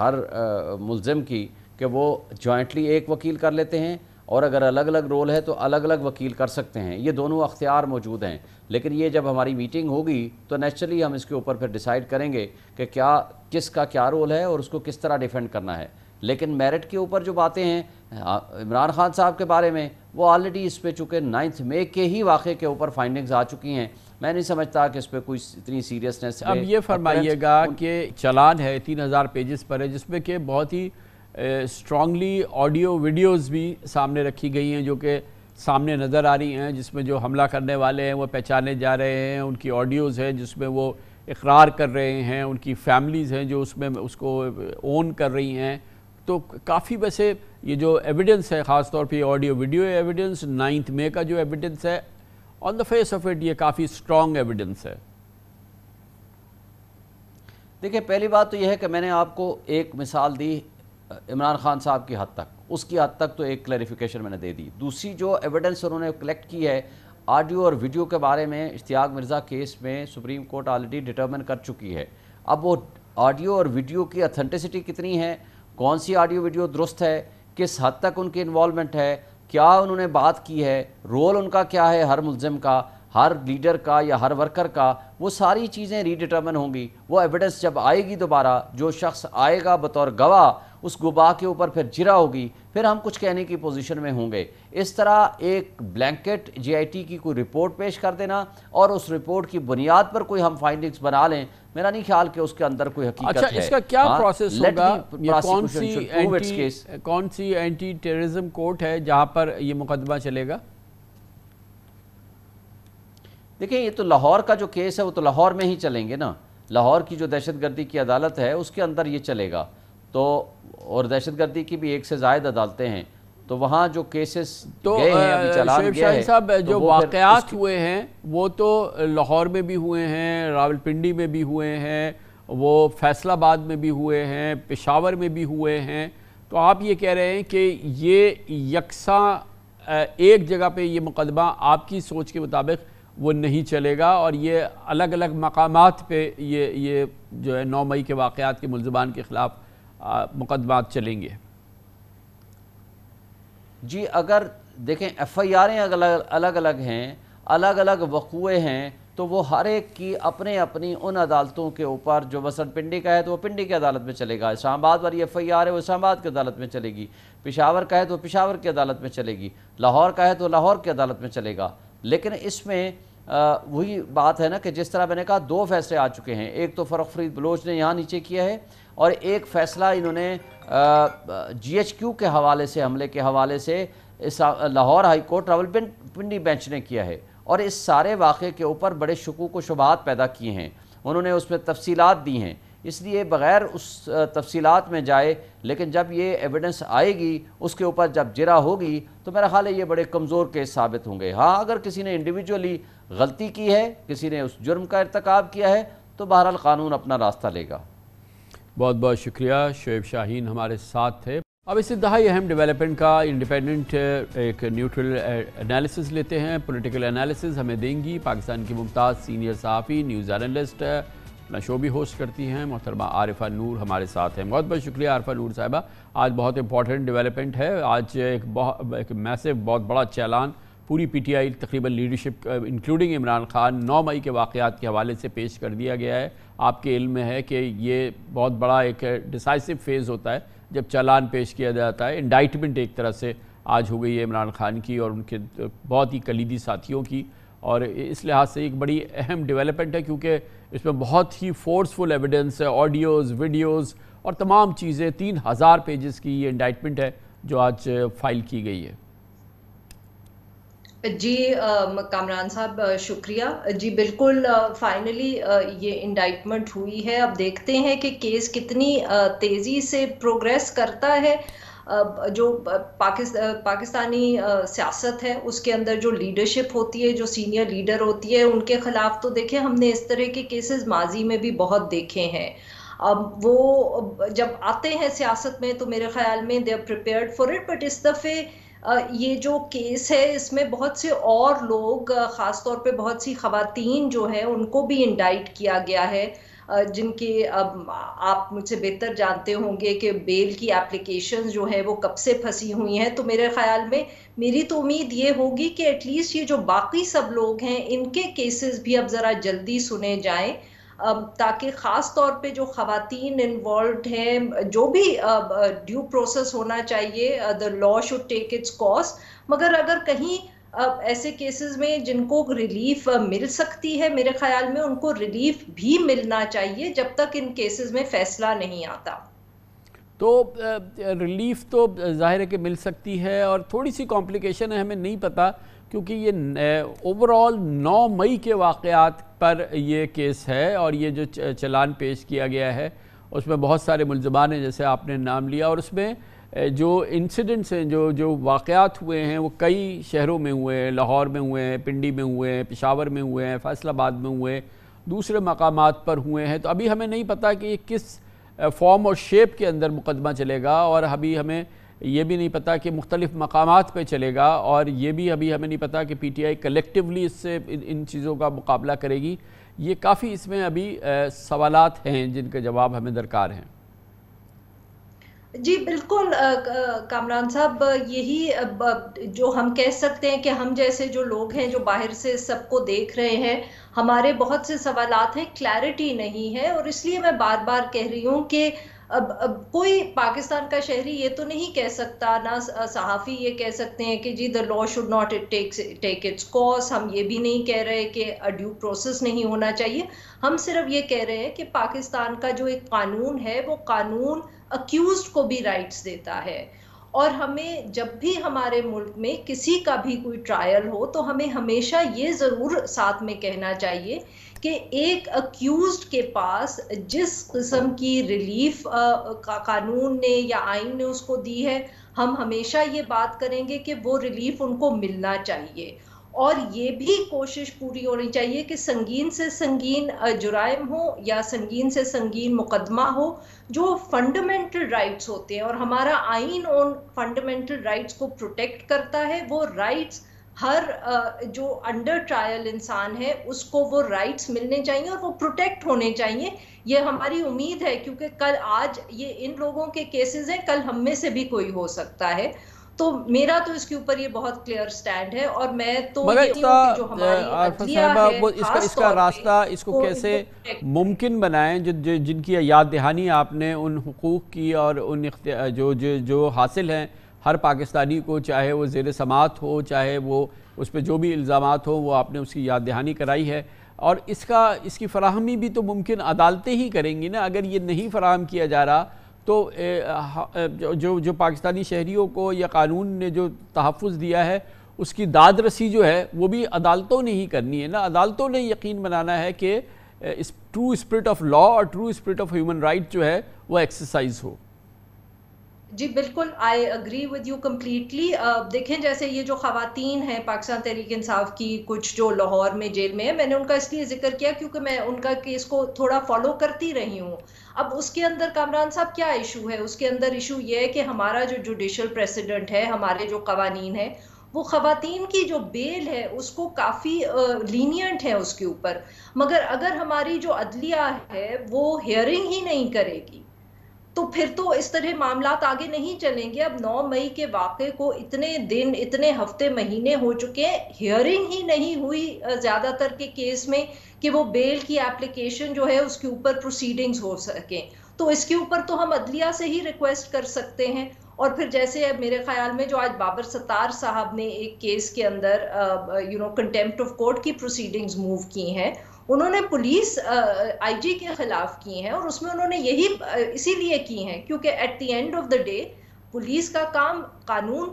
हर मुलजम की कि वो जॉइंटली एक वकील कर लेते हैं और अगर अलग अलग रोल है तो अलग अलग वकील कर सकते हैं ये दोनों अख्तियार मौजूद हैं लेकिन ये जब हमारी मीटिंग होगी तो नेचुरली हम इसके ऊपर फिर डिसाइड करेंगे कि क्या किसका क्या रोल है और उसको किस तरह डिफेंड करना है लेकिन मेरिट के ऊपर जो बातें हैं इमरान खान साहब के बारे में वो ऑलरेडी इस पर चूँकि नाइन्थ मे के ही वाक़े के ऊपर फाइंडिंग्स आ चुकी हैं मैं नहीं समझता कि इस पर कोई इतनी सीरियसनेस अब ये फरमाइएगा कि चलान है तीन हज़ार पेजेस पर है जिसमें कि बहुत ही स्ट्रांगली ऑडियो वीडियोस भी सामने रखी गई हैं जो कि सामने नज़र आ रही हैं जिसमें जो हमला करने वाले हैं वो पहचाने जा रहे हैं उनकी ऑडियोज़ हैं जिसमें वो इकरार कर रहे हैं उनकी फैमिलीज़ हैं जो उसमें उसको ओन कर रही हैं तो काफ़ी वैसे ये जो एविडेंस है ख़ासतौर पर audio video evidence ninth May का जो एविडेंस है on the face of it ये काफ़ी स्ट्रॉन्ग एविडेंस है देखिए पहली बात तो यह है कि मैंने आपको एक मिसाल दी इमरान खान साहब की हद तक उसकी हद तक तो एक क्लैरिफिकेशन मैंने दे दी दूसरी जो एविडेंस उन्होंने कलेक्ट की है ऑडियो और वीडियो के बारे में इश्तियाक मिर्ज़ा केस में सुप्रीम कोर्ट ऑलरेडी डिटर्मिन कर चुकी है अब वो ऑडियो और वीडियो की अथेंटिसिटी कितनी है कौन सी ऑडियो वीडियो दुरुस्त है किस हद तक उनकी इन्वॉलमेंट है क्या उन्होंने बात की है रोल उनका क्या है हर मुलजिम का हर लीडर का या हर वर्कर का वो सारी चीज़ें रीडिटर्मन होंगी वो एविडेंस जब आएगी दोबारा जो शख्स आएगा बतौर गवाह उस गुबाह के ऊपर फिर जिरा होगी फिर हम कुछ कहने की पोजीशन में होंगे इस तरह एक ब्लैंकेट जीआईटी की कोई रिपोर्ट पेश कर देना और उस रिपोर्ट की बुनियाद पर कोई हम फाइंडिंग्स बना लें मेरा नहीं ख्याल कि उसके अंदर कोई हकीकत अच्छा, है इसका क्या हाँ, प्रोसेस होगा कौन सी एंटी कौन सी एंटी टेररिज्म कोर्ट है जहां पर ये मुकदमा चलेगा देखिए ये तो लाहौर का जो केस है वो तो लाहौर में ही चलेंगे ना लाहौर की जो दहशतगर्दी की अदालत है उसके अंदर ये चलेगा तो और दहशतगर्दी की भी एक से जायद अदालतें हैं तो वहाँ जो केसेस तो गए साहब तो जो वाक़ात हुए हैं वो तो लाहौर में भी हुए हैं रावलपिंडी में भी हुए हैं वो फैसलाबाद में भी हुए हैं पेशावर में भी हुए हैं तो आप ये कह रहे हैं कि ये यकसा एक जगह पे ये मुकदमा आपकी सोच के मुताबिक वो नहीं चलेगा और ये अलग अलग मकाम पे ये ये जो है नौ मई के वाक़ात के मुलजमान के ख़िलाफ़ मुकदमा चलेंगे जी अगर देखें एफ़ आई आरें अलग अलग अलग हैं अलग अलग वक़ूए हैं तो वो हर एक की अपने अपनी उन अदालतों के ऊपर जो वसन पिंडी का है तो वो पिंडी की अदालत में चलेगा इस्लामाबाद वाली एफ़ आई आर है वो इस्लामाबाद की अदालत में चलेगी पिशावर का है तो पिशावर की अदालत में चलेगी लाहौर का है तो लाहौर की अदालत में चलेगा लेकिन इसमें वही बात है ना कि जिस तरह मैंने कहा दो फैसले आ चुके हैं एक तो फ़रख फरीद बलोच ने यहाँ नीचे किया है और एक फ़ैसला इन्होंने जी एच क्यू के हवाले से हमले के हवाले से इस Lahore high court Pindi bench ने किया है और इस सारे वाक़े के ऊपर बड़े शकूक व शुबात पैदा किए हैं उन्होंने उसमें तफसीलात दी हैं इसलिए बग़ैर उस तफसीलात में जाए लेकिन जब ये एविडेंस आएगी उसके ऊपर जब जिरा होगी तो मेरा ख्याल है ये बड़े कमज़ोर केस साबित होंगे हाँ अगर किसी ने इंडिविजुअली गलती की है किसी ने उस जुर्म का इरतकब किया है तो बहरहाल क़ानून अपना रास्ता लेगा बहुत बहुत शुक्रिया शुएब शाहीन हमारे साथ थे अब इस दहाई अहम डेवलपमेंट का इंडिपेंडेंट एक न्यूट्रल एनालिसिस लेते हैं पॉलिटिकल एनालिसिस हमें देंगी पाकिस्तान की मुमताज़ सीनियर सहाफ़ी न्यूज़ एनालिस्ट अपना शो भी होस्ट करती हैं मोहतरमा आरिफा नूर हमारे साथ हैं बहुत बहुत शुक्रिया आरिफा नूर साहिबा आज बहुत इंपॉर्टेंट डेवलपमेंट है आज एक बहुत एक मैसेव बहुत बड़ा चैलान पूरी पीटीआई तकरीबन लीडरशिप इंक्लूडिंग इमरान खान नौ मई के वाक़ात के हवाले से पेश कर दिया गया है आपके इल्म में है कि ये बहुत बड़ा एक डिसाइसिव फेज़ होता है जब चालान पेश किया जाता है इंडाइटमेंट एक तरह से आज हो गई है इमरान खान की और उनके बहुत ही कलीदी साथियों की और इस लिहाज से एक बड़ी अहम डेवलपमेंट है क्योंकि इसमें बहुत ही फोर्सफुल एविडेंस है ऑडियोज़ वीडियोज़ और तमाम चीज़ें तीन हज़ार पेजेस की ये इंडाइटमेंट है जो आज फाइल की गई है जी कामरान साहब शुक्रिया जी बिल्कुल फाइनली ये इंडाइटमेंट हुई है अब देखते हैं कि केस कितनी तेज़ी से प्रोग्रेस करता है जो पाकिस्तानी सियासत है उसके अंदर जो लीडरशिप होती है जो सीनियर लीडर होती है उनके खिलाफ तो देखें हमने इस तरह के केसेस माजी में भी बहुत देखे हैं अब वो जब आते हैं सियासत में तो मेरे ख्याल में they are prepared for it but इस दफ़े ये जो केस है इसमें बहुत से और लोग ख़ास तौर पे बहुत सी खातन जो है उनको भी इंडाइट किया गया है जिनके अब आप मुझसे बेहतर जानते होंगे कि बेल की एप्लीकेशन जो है वो कब से फंसी हुई हैं तो मेरे ख्याल में मेरी तो उम्मीद ये होगी कि एटलीस्ट ये जो बाकी सब लोग हैं इनके केसेस भी अब ज़रा जल्दी सुने जाएं ताकि ख़ास तौर पे जो खातन इन्वॉल्व हैं जो भी ड्यू प्रोसेस होना चाहिए the law should take its course मगर अगर कहीं अब ऐसे केसेस में जिनको रिलीफ मिल सकती है मेरे ख्याल में उनको रिलीफ भी मिलना चाहिए जब तक इन केसेस में फैसला नहीं आता तो रिलीफ तो जाहिर है कि मिल सकती है और थोड़ी सी कॉम्प्लिकेशन है हमें नहीं पता क्योंकि ये ओवरऑल नौ मई के वाकयात पर ये केस है और ये जो चलान पेश किया गया है उसमें बहुत सारे मुलजमान हैं जैसे आपने नाम लिया और उसमें जो इंसिडेंट्स हैं जो जो वाक़ात हुए हैं वो कई शहरों में हुए हैं लाहौर में हुए हैं पिंडी में हुए हैं पिशावर में हुए हैं फैसलाबाद में हुए हैं दूसरे मकाम पर हुए हैं तो अभी हमें नहीं पता कि ये किस फॉर्म और शेप के अंदर मुकदमा चलेगा और अभी हमें ये भी नहीं पता कि मुख्तलिफ मकाम पर चलेगा और ये भी अभी हमें नहीं पता कि पी टी आई कलेक्टिवली इससे इन, इन चीज़ों का मुकाबला करेगी ये काफ़ी इसमें अभी सवालत हैं जिनके जवाब हमें दरकार हैं जी बिल्कुल कामरान साहब यही जो हम कह सकते हैं कि हम जैसे जो लोग हैं जो बाहर से सबको देख रहे हैं हमारे बहुत से सवाल हैं क्लैरिटी नहीं है और इसलिए मैं बार बार कह रही हूँ कि अब अब कोई पाकिस्तान का शहरी ये तो नहीं कह सकता ना सहाफ़ी ये कह सकते हैं कि जी the law should not it takes take its course हम ये भी नहीं कह रहे कि ड्यू प्रोसेस नहीं होना चाहिए हम सिर्फ ये कह रहे हैं कि पाकिस्तान का जो एक कानून है वो कानून अक्यूज को भी राइट्स देता है और हमें जब भी हमारे मुल्क में किसी का भी कोई ट्रायल हो तो हमें हमेशा ये ज़रूर साथ में कहना चाहिए कि एक अक्यूज के पास जिस किस्म की रिलीफ का कानून ने या आइन ने उसको दी है हम हमेशा ये बात करेंगे कि वो रिलीफ उनको मिलना चाहिए और ये भी कोशिश पूरी होनी चाहिए कि संगीन से संगीन जुराइम हो या संगीन से संगीन मुकदमा हो जो फंडामेंटल राइट्स होते हैं और हमारा आइन ऑन फंडामेंटल राइट्स को प्रोटेक्ट करता है वो राइट्स हर जो अंडर ट्रायल इंसान है उसको वो राइट्स मिलने चाहिए और वो प्रोटेक्ट होने चाहिए ये हमारी उम्मीद है क्योंकि कल आज ये इन लोगों के केसेस हैं कल हम में से भी कोई हो सकता है तो मेरा तो इसके ऊपर ये बहुत क्लियर स्टैंड है और मैं तो मगर जो हमारी है, वो इसका इसका रास्ता इसको कैसे मुमकिन बनाएं जो, जो जिनकी याद दहानी आपने उन हकूक़ की और उन जो जो जो हासिल हैं हर पाकिस्तानी को चाहे वो जेर समात हो चाहे वो उस पर जो भी इल्ज़ाम हो वो आपने उसकी याद दहानी कराई है और इसका इसकी फराहमी भी तो मुमकिन अदालतें ही करेंगी ना अगर ये नहीं फराहम किया जा रहा तो जो जो पाकिस्तानी शहरीों को या कानून ने जो तहफ़ दिया है उसकी दाद रसी जो है वो भी अदालतों ने ही करनी है ना अदालतों ने यकीन बनाना है कि इस ट्रू स्प्रिट ऑफ लॉ और true spirit of human right जो है वो एक्सरसाइज हो जी बिल्कुल I agree with you completely देखें जैसे ये जो खातन हैं पाकिस्तान तहरीक इंसाफ की कुछ जो लाहौर में जेल में है मैंने उनका इसलिए जिक्र किया क्योंकि मैं उनका केस को थोड़ा फॉलो करती रही हूँ अब उसके अंदर कामरान साहब क्या इशू है उसके अंदर इशू ये है कि हमारा जो जुडिशल प्रेसिडेंट है हमारे जो कवानीन है वो खातन की जो बेल है उसको काफ़ी लीनियंट है उसके ऊपर मगर अगर हमारी जो अदलिया है वो हेयरिंग ही नहीं करेगी तो फिर तो इस तरह मामला आगे नहीं चलेंगे अब 9 मई के वाक को इतने दिन इतने हफ्ते महीने हो चुके हैं हियरिंग ही नहीं हुई ज़्यादातर के केस में कि वो बेल की एप्लीकेशन जो है उसके ऊपर प्रोसीडिंग्स हो सके तो इसके ऊपर तो हम अदलिया से ही रिक्वेस्ट कर सकते हैं और फिर जैसे मेरे ख्याल में जो आज बाबर सत्तार साहब ने एक केस के अंदर you know contempt of court की प्रोसीडिंग्स मूव की हैं उन्होंने पुलिस आईजी के खिलाफ की हैं और उसमें उन्होंने यही इसीलिए की हैं क्योंकि at the end of the day police का काम कानून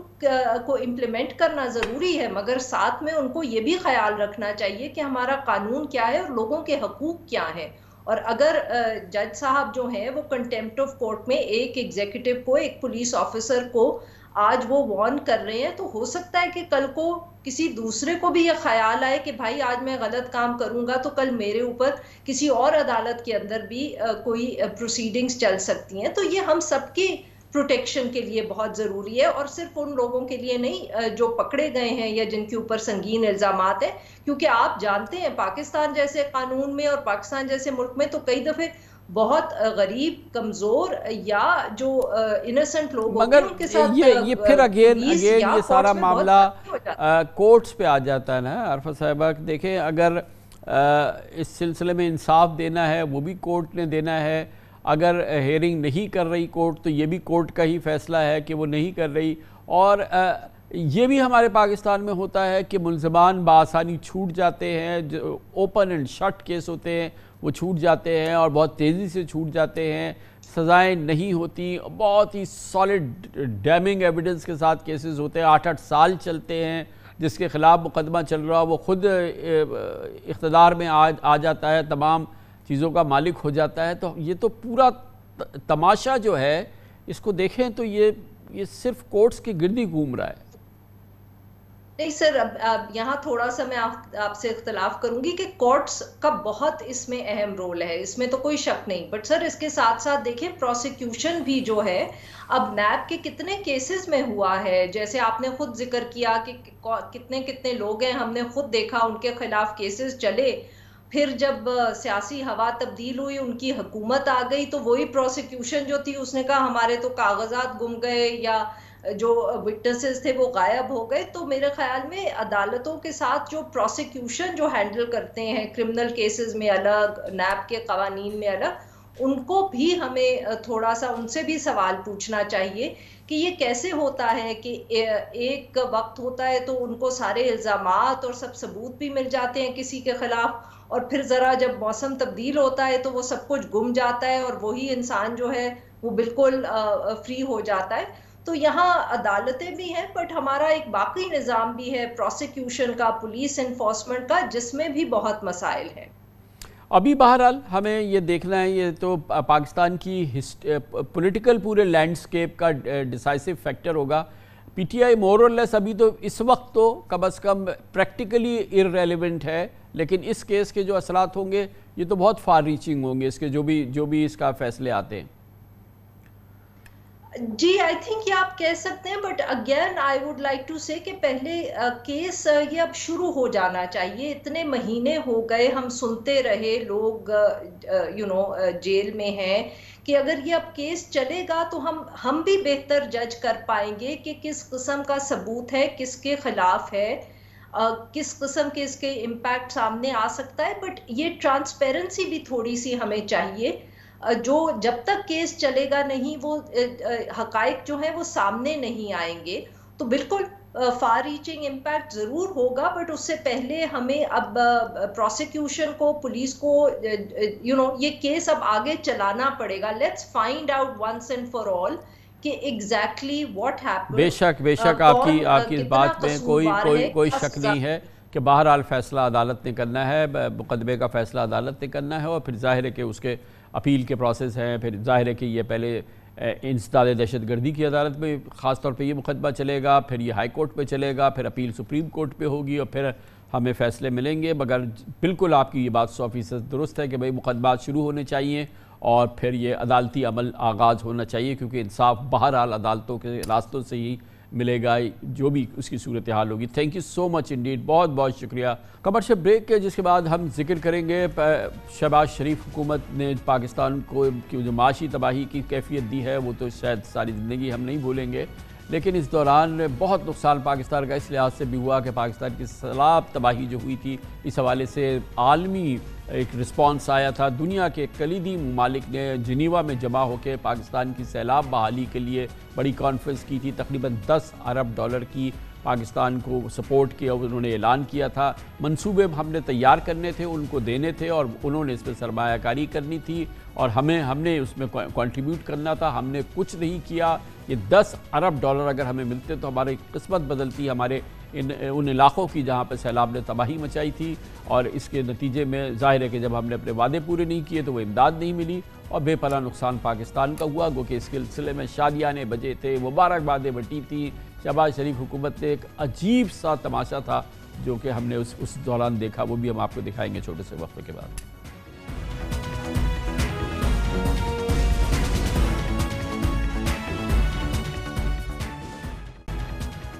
को इम्प्लीमेंट करना ज़रूरी है मगर साथ में उनको ये भी ख्याल रखना चाहिए कि हमारा कानून क्या है और लोगों के हकूक क्या हैं और अगर जज साहब जो हैं वो कंटेम्प्ट ऑफ कोर्ट में एक एग्जीक्यूटिव को एक पुलिस ऑफिसर को आज वो वॉर्न कर रहे हैं तो हो सकता है कि कल को किसी दूसरे को भी ये ख्याल आए कि भाई आज मैं गलत काम करूंगा तो कल मेरे ऊपर किसी और अदालत के अंदर भी कोई प्रोसीडिंग्स चल सकती हैं तो ये हम सबके प्रोटेक्शन के लिए बहुत ज़रूरी है और सिर्फ उन लोगों के लिए नहीं जो पकड़े गए हैं या जिनके ऊपर संगीन इल्ज़ाम हैं क्योंकि आप जानते हैं पाकिस्तान जैसे कानून में और पाकिस्तान जैसे मुल्क में तो कई दफ़े बहुत गरीब कमजोर या जो इनोसेंट लोग मगर उनके साथ ये ये फिर अगेन अगेन ये सारा मामला कोर्ट्स पे आ जाता है ना अरफा साहबा देखें अगर आ, इस सिलसिले में इंसाफ देना है वो भी कोर्ट ने देना है अगर हेयरिंग नहीं कर रही कोर्ट तो ये भी कोर्ट का ही फैसला है कि वो नहीं कर रही और आ, ये भी हमारे पाकिस्तान में होता है कि मुलजमान बासानी छूट जाते हैं जो ओपन एंड शट केस होते हैं वो छूट जाते हैं और बहुत तेज़ी से छूट जाते हैं सज़ाएं नहीं होती बहुत ही सॉलिड डैमिंग एविडेंस के साथ केसेस होते हैं आठ आठ साल चलते हैं जिसके ख़िलाफ़ मुकदमा चल रहा वो ख़ुद इकतदार में आ आ जाता है तमाम चीज़ों का मालिक हो जाता है तो ये तो पूरा तमाशा जो है इसको देखें तो ये ये सिर्फ कोर्ट्स के गिरदी घूम रहा है नहीं सर अब, अब यहाँ थोड़ा सा मैं आप आपसे इख्तलाफ करूंगी कि कोर्ट्स का बहुत इसमें अहम रोल है इसमें तो कोई शक नहीं बट सर इसके साथ साथ देखिए प्रोसिक्यूशन भी जो है अब नैब के कितने केसेस में हुआ है जैसे आपने खुद जिक्र किया कि कितने कितने लोग हैं हमने खुद देखा उनके खिलाफ केसेस चले फिर जब सियासी हवा तब्दील हुई उनकी हुकूमत आ गई तो वही प्रोसिक्यूशन जो थी उसने कहा हमारे तो कागजात गुम गए या जो विटनेसेस थे वो गायब हो गए तो मेरे ख्याल में अदालतों के साथ जो प्रोसिक्यूशन जो हैंडल करते हैं क्रिमिनल केसेस में अलग नैब के कवानीन में अलग उनको भी हमें थोड़ा सा उनसे भी सवाल पूछना चाहिए कि ये कैसे होता है कि एक वक्त होता है तो उनको सारे इल्ज़ाम और सब सबूत भी मिल जाते हैं किसी के ख़िलाफ़ और फिर ज़रा जब मौसम तब्दील होता है तो वो सब कुछ गुम जाता है और वही इंसान जो है वो बिल्कुल फ्री हो जाता है तो यहाँ अदालतें भी हैं बट हमारा एक बाकी निज़ाम भी है प्रोसिक्यूशन का पुलिस इन्फोर्समेंट का जिसमें भी बहुत मसाइल हैं अभी बहरहाल हमें ये देखना है ये तो पाकिस्तान की पॉलिटिकल पूरे लैंडस्केप का डिसाइसिव फैक्टर होगा पीटीआई लेस अभी तो इस वक्त तो कम अज़ कम प्रैक्टिकली इरेलीवेंट है लेकिन इस केस के जो असरात होंगे ये तो बहुत फार रीचिंग होंगे इसके जो भी जो भी इसका फैसले आते हैं जी आई थिंक ये आप कह सकते हैं but again I would like to say कि पहले केस ये अब शुरू हो जाना चाहिए इतने महीने हो गए हम सुनते रहे लोग यू नो जेल में हैं कि अगर ये अब केस चलेगा तो हम हम भी बेहतर जज कर पाएंगे कि किस किस्म का सबूत है किसके खिलाफ है किस किस्म के इसके इम्पैक्ट सामने आ सकता है बट ये ट्रांसपेरेंसी भी थोड़ी सी हमें चाहिए जो जब तक केस चलेगा नहीं वो हक जो है वो सामने नहीं आएंगे तो बिल्कुल फार रीचिंग इम्पैक्ट ज़रूर होगा बट उससे पहले हमें अब प्रोसिक्यूशन को पुलिस को यू नो ये केस अब आगे चलाना पड़ेगा let's find out once and for all कि एग्जैक्टली वॉट है बेशक बेशक आपकी आपकी इस बात में कोई कोई कोई शक नहीं है कि बहरहाल फैसला अदालत ने करना है मुकदमे का फैसला अदालत ने करना है और फिर जाहिर है कि उसके अपील के प्रोसेस हैं फिर जाहिर है कि ये पहले इंसदाद दहशत गर्दी की अदालत में ख़ास तौर पर यह मुकदमा चलेगा फिर ये हाई कोर्ट पर चलेगा फिर अपील सुप्रीम कोर्ट पर होगी और फिर हमें फ़ैसले मिलेंगे मगर बिल्कुल आपकी ये बात सौ फीसद दुरुस्त है कि भाई मुकदमा शुरू होने चाहिए और फिर ये अदालती अमल आगाज़ होना चाहिए क्योंकि इंसाफ बहरहाल अदालतों के रास्तों से ही मिलेगा जो भी उसकी सूरत हाल होगी thank you so much indeed बहुत बहुत शुक्रिया कमर्शियल ब्रेक के जिसके बाद हम जिक्र करेंगे शहबाज शरीफ हुकूमत ने पाकिस्तान को की जो माशी तबाही की कैफियत दी है वो तो शायद सारी ज़िंदगी हम नहीं भूलेंगे लेकिन इस दौरान बहुत नुकसान पाकिस्तान का इस लिहाज से भी हुआ कि पाकिस्तान की सैलाब तबाही जो हुई थी इस हवाले से आलमी एक रिस्पांस आया था दुनिया के कलीदी ममालिक ने जिनीवा में जमा होकर पाकिस्तान की सैलाब बहाली के लिए बड़ी कॉन्फ्रेंस की थी तकरीबन 10 अरब डॉलर की पाकिस्तान को सपोर्ट किया उन्होंने ऐलान किया था मंसूबे हमने तैयार करने थे उनको देने थे और उन्होंने इस पर सरमाकारी करनी थी और हमें हमने उसमें कंट्रीब्यूट करना था हमने कुछ नहीं किया ये 10 अरब डॉलर अगर हमें मिलते तो हमारी किस्मत बदलती हमारे इन उन इलाक़ों की जहाँ पर सैलाब ने तबाही मचाई थी और इसके नतीजे में जाहिर है कि जब हमने अपने वादे पूरे नहीं किए तो वो इमदाद नहीं मिली और बेपला नुकसान पाकिस्तान का हुआ गो कि इस सिलसिले में शादियाने बजे थे मुबारकबादें बटी थी शहबाज शरीफ हुकूमत ने एक अजीब सा तमाशा था जो कि हमने उस उस दौरान देखा वो भी हम आपको दिखाएंगे छोटे से वक्त के बाद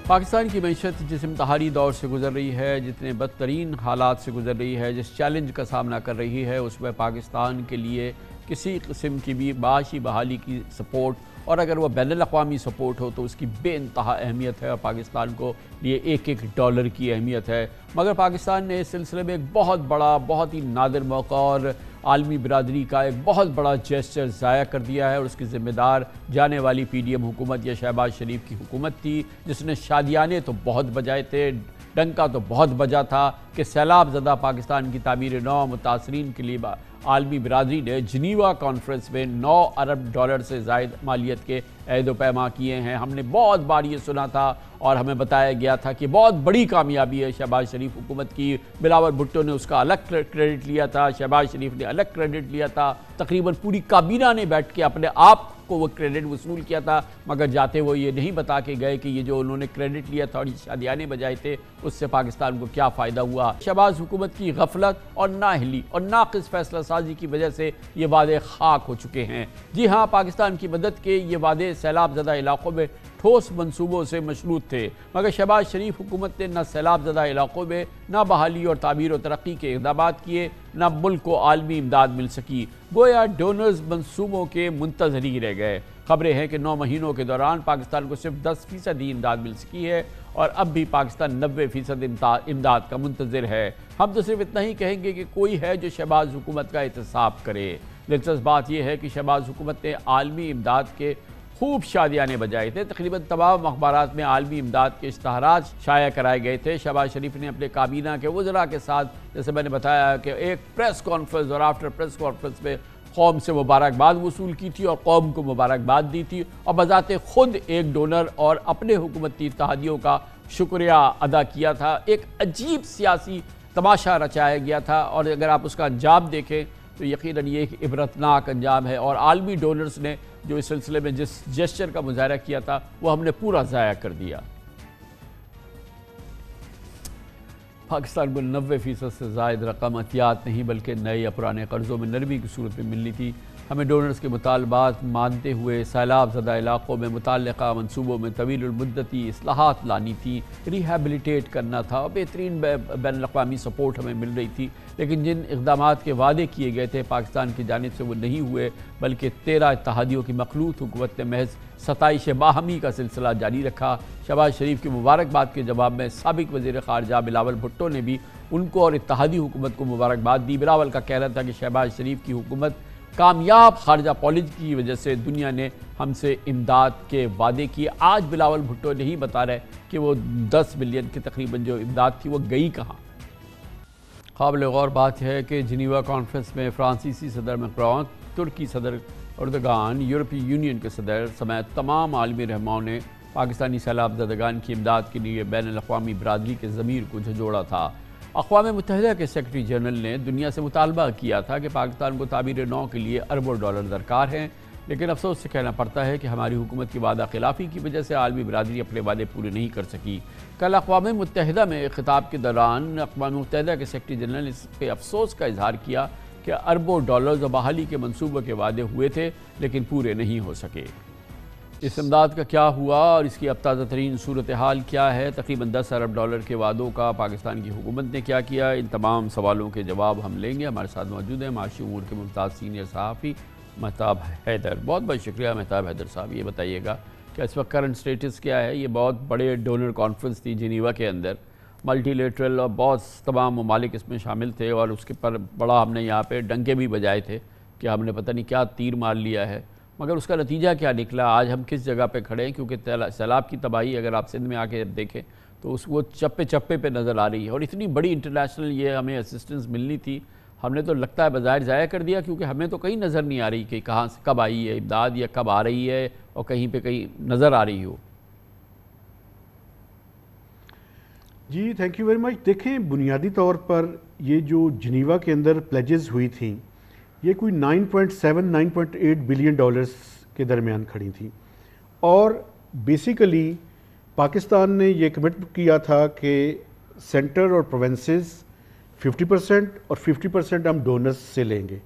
पाकिस्तान की मीशत जिस इम्तहानी दौर से गुजर रही है जितने बदतरीन हालात से गुजर रही है जिस चैलेंज का सामना कर रही है उसमें पाकिस्तान के लिए किसी किस्म की भी बाशी बहाली की सपोर्ट और अगर वह बैन अवी सपोर्ट हो तो उसकी बे अहमियत है और पाकिस्तान को लिए एक एक डॉलर की अहमियत है मगर पाकिस्तान ने इस सिलसिले में एक बहुत बड़ा बहुत ही नादिर मौका और आलमी बरदरी का एक बहुत बड़ा जेस्चर ज़ाया कर दिया है और उसकी ज़िम्मेदार जाने वाली पी डी एम हुकूमत या शहबाज शरीफ की हुकूमत थी जिसने शादियाने तो बहुत बजाए थे डंका तो बहुत बजा था कि सैलाब ज़दा पाकिस्तान की तमीर नौ मुतासरीन के लिए आलमी बरदरी ने जनीवा कॉन्फ्रेंस में नौ अरब डॉलर से जायद मालियत के अहद पैमा किए हैं हमने बहुत बार ये सुना था और हमें बताया गया था कि बहुत बड़ी कामयाबी है शहबाज शरीफ हुकूमत की बिलावर भुट्टो ने उसका अलग क्रेडिट लिया था शहबाज शरीफ ने अलग क्रेडिट लिया था तकरीबन पूरी काबीना ने बैठ के अपने आप को वो क्रेडिट वसूल किया था मगर जाते वो ये नहीं बता के गए कि ये जो उन्होंने क्रेडिट लिया था और शादियाने बजाए थे उससे पाकिस्तान को क्या फ़ायदा हुआ शहबाज हुकूमत की गफलत और नाहली और नाकस फैसला साजी की वजह से ये वादे खाक हो चुके हैं जी हाँ पाकिस्तान की मदद के ये वादे सैलाब ज़्यादा इलाकों में ठोस मनसूबों से मशरूत थे मगर शहबाज शरीफ हुकूमत ने न सैलाब ज़दा इलाकों में ना बहाली और तबीर और तरक्की के इकदाम किए ना मुल्क को आलमी इमदाद मिल सकी गोया डोनर्स मनसूबों के मुंतजर ही रह गए खबरें हैं कि नौ महीनों के दौरान पाकिस्तान को सिर्फ दस फीसद ही इमदाद मिल सकी है और अब भी पाकिस्तान नबे फीसद इमदाद का मुंतजर है हम तो सिर्फ इतना ही कहेंगे कि कोई है जो शहबाज हुकूमत का एहतसाब करे दिलचस्प बात यह है कि शहबाज हुकूमत ने आलमी इमदाद के खूब शादियाँ ने बजाए थे तकरीबन तमाम अखबार में आलमी इमदाद के इश्तहार शाया कराए गए थे शहबाज शरीफ ने अपने काबीना के वजरा के साथ जैसे मैंने बताया कि एक प्रेस कॉन्फ्रेंस और आफ्टर प्रेस कॉन्फ्रेंस में कौम से मुबारकबाद वसूल की थी और कौम को मुबारकबाद दी थी और बजात खुद एक डोनर और अपने हुकूमती तहदियों का शुक्रिया अदा किया था एक अजीब सियासी तमाशा रचाया गया था और अगर आप उसका अंजाम देखें तो यकीनन ये एक इबरतनाक अंजाम है और आलमी डोनर्स ने जो इस सिलसिले में जिस जेस्चर का मुजाहरा किया था वो हमने पूरा ज़ाया कर दिया पाकिस्तान को नबे फ़ीसद से जायद रकम अहतियात नहीं बल्कि नए या पुराने कर्ज़ों में नरमी की सूरत में मिलनी थी हमें डोनर्स के मुतालबात मानते हुए सैलाब ज़दा इलाक़ों में मुतल मनसूबों में तवीलमदती असलाहत लानी थी रिहेबलीटेट करना था और बेहतरीन बैन अवी सपोर्ट हमें मिल रही थी लेकिन जिन इकदाम के वादे किए गए थे पाकिस्तान की जानब से वो नहीं हुए बल्कि तेरह इतिहादियों की मखलूत हुकूमत ने महज सतश बाहमी का सिलसिला जारी रखा शहबाज शरीफ की मुबारकबाद के जवाब में सबक वजीर खारजा बिलावल भुट्टो ने भी उनको और इतिहादी हुकूमत को मुबारकबाद दी बिलावल का कहना था कि शहबाज शरीफ की हुकूमत कामयाब खारजा पॉलिसी की वजह से दुनिया ने हमसे इमदाद के वादे किए आज बिलावल भुट्टो नहीं बता रहे कि वो दस बिलियन की तकरीबन जो इमदाद थी वो गई कहाँ काबिल गौर बात है कि जिनीवा कॉन्फ्रेंस में फ्रांसीसी सदर मक्रॉन तुर्की सदर उर्दगान यूरोपीय यूनियन के सदर समेत तमाम आलमी रहमाओं ने पाकिस्तानी जदगान की इमदाद के लिए बैन अवी बरदरी के ज़मीर को झोड़ा था अकवा मुतहद के सेक्रटरी जनरल ने दुनिया से मुतालबा किया था कि पाकिस्तान को ताबीर नौ के लिए अरबों डॉलर दरकार हैं लेकिन अफसोस से कहना पड़ता है कि हमारी हुकूमत की वादा खिलाफी की वजह से आलमी बरदरी अपने वादे पूरे नहीं कर सकी कल अकवा मुतहद में एक खिताब के दौरान अकवा मुतहद के सेक्रटरी जनरल इस पर अफसोस का इजहार किया कि अरबों डॉलर बहाली के मनसूबों के वादे हुए थे लेकिन पूरे नहीं हो सके इस इमदाद का क्या हुआ और इसकी अब ताज़ा तरीन सूरत हाल क्या है तकरीबन दस अरब डॉलर के वादों का पाकिस्तान की हुकूमत ने क्या किया इन तमाम सवालों के जवाब हम लेंगे हमारे साथ मौजूद हैं माशी उमूर के मुमताज़ सीनियर सहाफ़ी महताब हैदर बहुत बहुत शुक्रिया महताब हैदर साहब ये बताइएगा कि इस वक्त करंट स्टेटस क्या है ये बहुत बड़े डोनर कॉन्फ्रेंस थी जिनीवा के अंदर मल्टीलेटरल और बहुत तमाम ममालिक इसमें शामिल थे और उसके पर बड़ा हमने यहाँ पर डंके भी बजाए थे कि हमने पता नहीं क्या तीर मार लिया है मगर उसका नतीजा क्या निकला आज हम किस जगह पे खड़े हैं क्योंकि सैलाब की तबाही अगर आप सिंध में आके देखें तो उस वो चप्पे चप्पे पे नज़र आ रही है और इतनी बड़ी इंटरनेशनल ये हमें असिस्टेंस मिलनी थी हमने तो लगता है बाजार ज़ाया कर दिया क्योंकि हमें तो कहीं नज़र नहीं आ रही कि कहाँ से कब आई है इमदाद या कब आ रही है और कहीं पर कहीं नज़र आ रही हो जी थैंक यू वेरी मच देखें बुनियादी तौर पर ये जो जनीवा के अंदर प्लेजेस हुई थी ये कोई 9.7 9.8 बिलियन डॉलर्स के दरमियान खड़ी थी और बेसिकली पाकिस्तान ने ये कमिट किया था कि सेंटर और प्रोवेंसेस 50 परसेंट और 50 परसेंट हम डोनर्स से लेंगे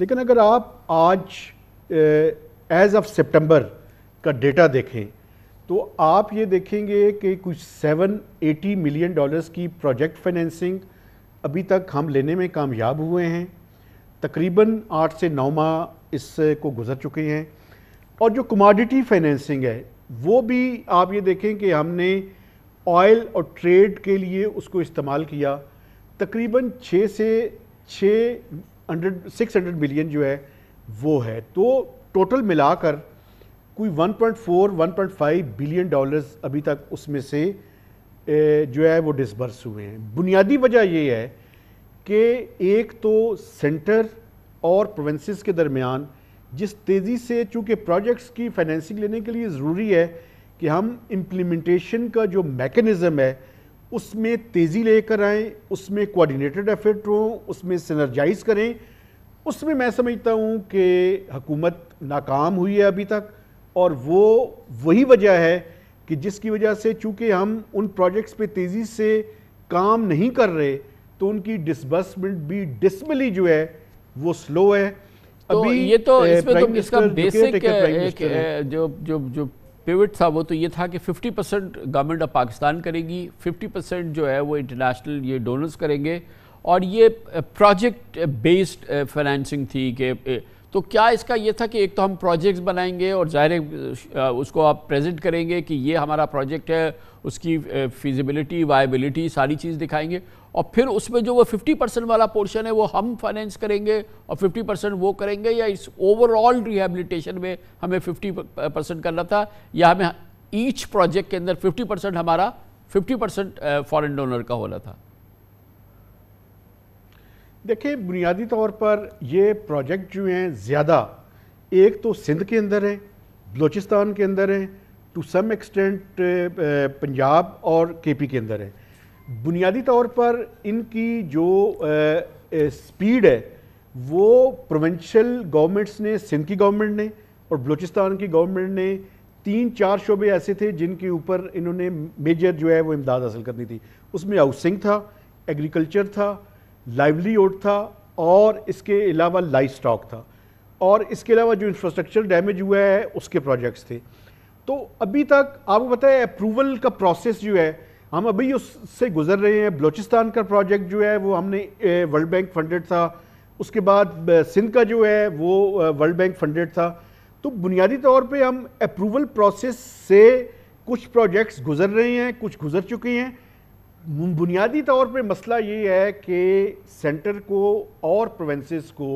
लेकिन अगर आप आज एज ऑफ सितंबर का डेटा देखें तो आप ये देखेंगे कि कुछ 780 मिलियन डॉलर्स की प्रोजेक्ट फाइनेंसिंग अभी तक हम लेने में कामयाब हुए हैं तकरीबन आठ से नौ माह इससे को गुजर चुके हैं और जो कमोडिटी फाइनेंसिंग है वो भी आप ये देखें कि हमने ऑयल और ट्रेड के लिए उसको इस्तेमाल किया तकरीबन छः से छः हंड्रेड सिक्स हंड्रेड मिलियन जो है वो है तो टोटल मिलाकर कोई 1.4 1.5 बिलियन डॉलर्स अभी तक उसमें से जो है वो डिसबर्स हुए हैं बुनियादी वजह ये है कि एक तो सेंटर और प्रोविंसेस के दरमियान जिस तेज़ी से चूँकि प्रोजेक्ट्स की फाइनेंसिंग लेने के लिए ज़रूरी है कि हम इम्प्लीमेंटेशन का जो मेकनिज़म है उसमें तेज़ी लेकर आएँ उसमें कोऑर्डिनेटेड एफर्ट हों उसमें सिनर्जाइज करें उसमें मैं समझता हूँ कि हकूमत नाकाम हुई है अभी तक और वो वही वजह है कि जिसकी वजह से चूँकि हम उन प्रोजेक्ट्स पर तेज़ी से काम नहीं कर रहे तो उनकी डिसबर्समेंट भी डिसमली जो है वो स्लो है तो अभी ये तो इसमें तो इसका बेसिक एक जो जो जो पिवट था वो तो ये था कि 50 परसेंट गवर्नमेंट ऑफ पाकिस्तान करेगी 50 परसेंट जो है वो इंटरनेशनल ये डोनर्स करेंगे और ये प्रोजेक्ट बेस्ड फाइनेंसिंग थी कि तो क्या इसका ये था कि एक तो हम प्रोजेक्ट्स बनाएंगे और ज़ाहिर उसको आप प्रेजेंट करेंगे कि ये हमारा प्रोजेक्ट है उसकी फिजिबिलिटी वायबिलिटी सारी चीज़ दिखाएंगे और फिर उसमें जो वो 50 परसेंट वाला पोर्शन है वो हम फाइनेंस करेंगे और 50 परसेंट वो करेंगे या इस ओवरऑल रिहेबिलिटेशन में हमें 50 परसेंट करना था या हमें ईच प्रोजेक्ट के अंदर 50 परसेंट हमारा 50 परसेंट फॉरन डोनर का होना था देखिए बुनियादी तौर पर ये प्रोजेक्ट जो हैं ज़्यादा एक तो सिंध के अंदर हैं बलूचिस्तान के अंदर हैं टू सम एक्सटेंट पंजाब और पी के अंदर हैं बुनियादी तौर पर इनकी जो स्पीड है वो प्रोवेंशल गवर्नमेंट्स ने सिंध की गवर्नमेंट ने और बलूचिस्तान की गवर्नमेंट ने तीन चार शोबे ऐसे थे जिनके ऊपर इन्होंने मेजर जो है वो इमदाद हासिल करनी थी उसमें हाउसिंग था एग्रीकल्चर था लाइवलीहुड था और इसके अलावा लाइफ स्टॉक था और इसके अलावा जो इंफ्रास्ट्रक्चर डैमेज हुआ है उसके प्रोजेक्ट्स थे तो अभी तक आपको पता है अप्रूवल का प्रोसेस जो है हम अभी उससे गुजर रहे हैं बलूचिस्तान का प्रोजेक्ट जो है वो हमने वर्ल्ड बैंक फंडेड था उसके बाद सिंध का जो है वो वर्ल्ड बैंक फंडेड था तो बुनियादी तौर पे हम अप्रूवल प्रोसेस से कुछ प्रोजेक्ट्स गुजर रहे हैं कुछ गुजर चुके हैं बुनियादी तौर पे मसला ये है कि सेंटर को और प्रोवेंसेस को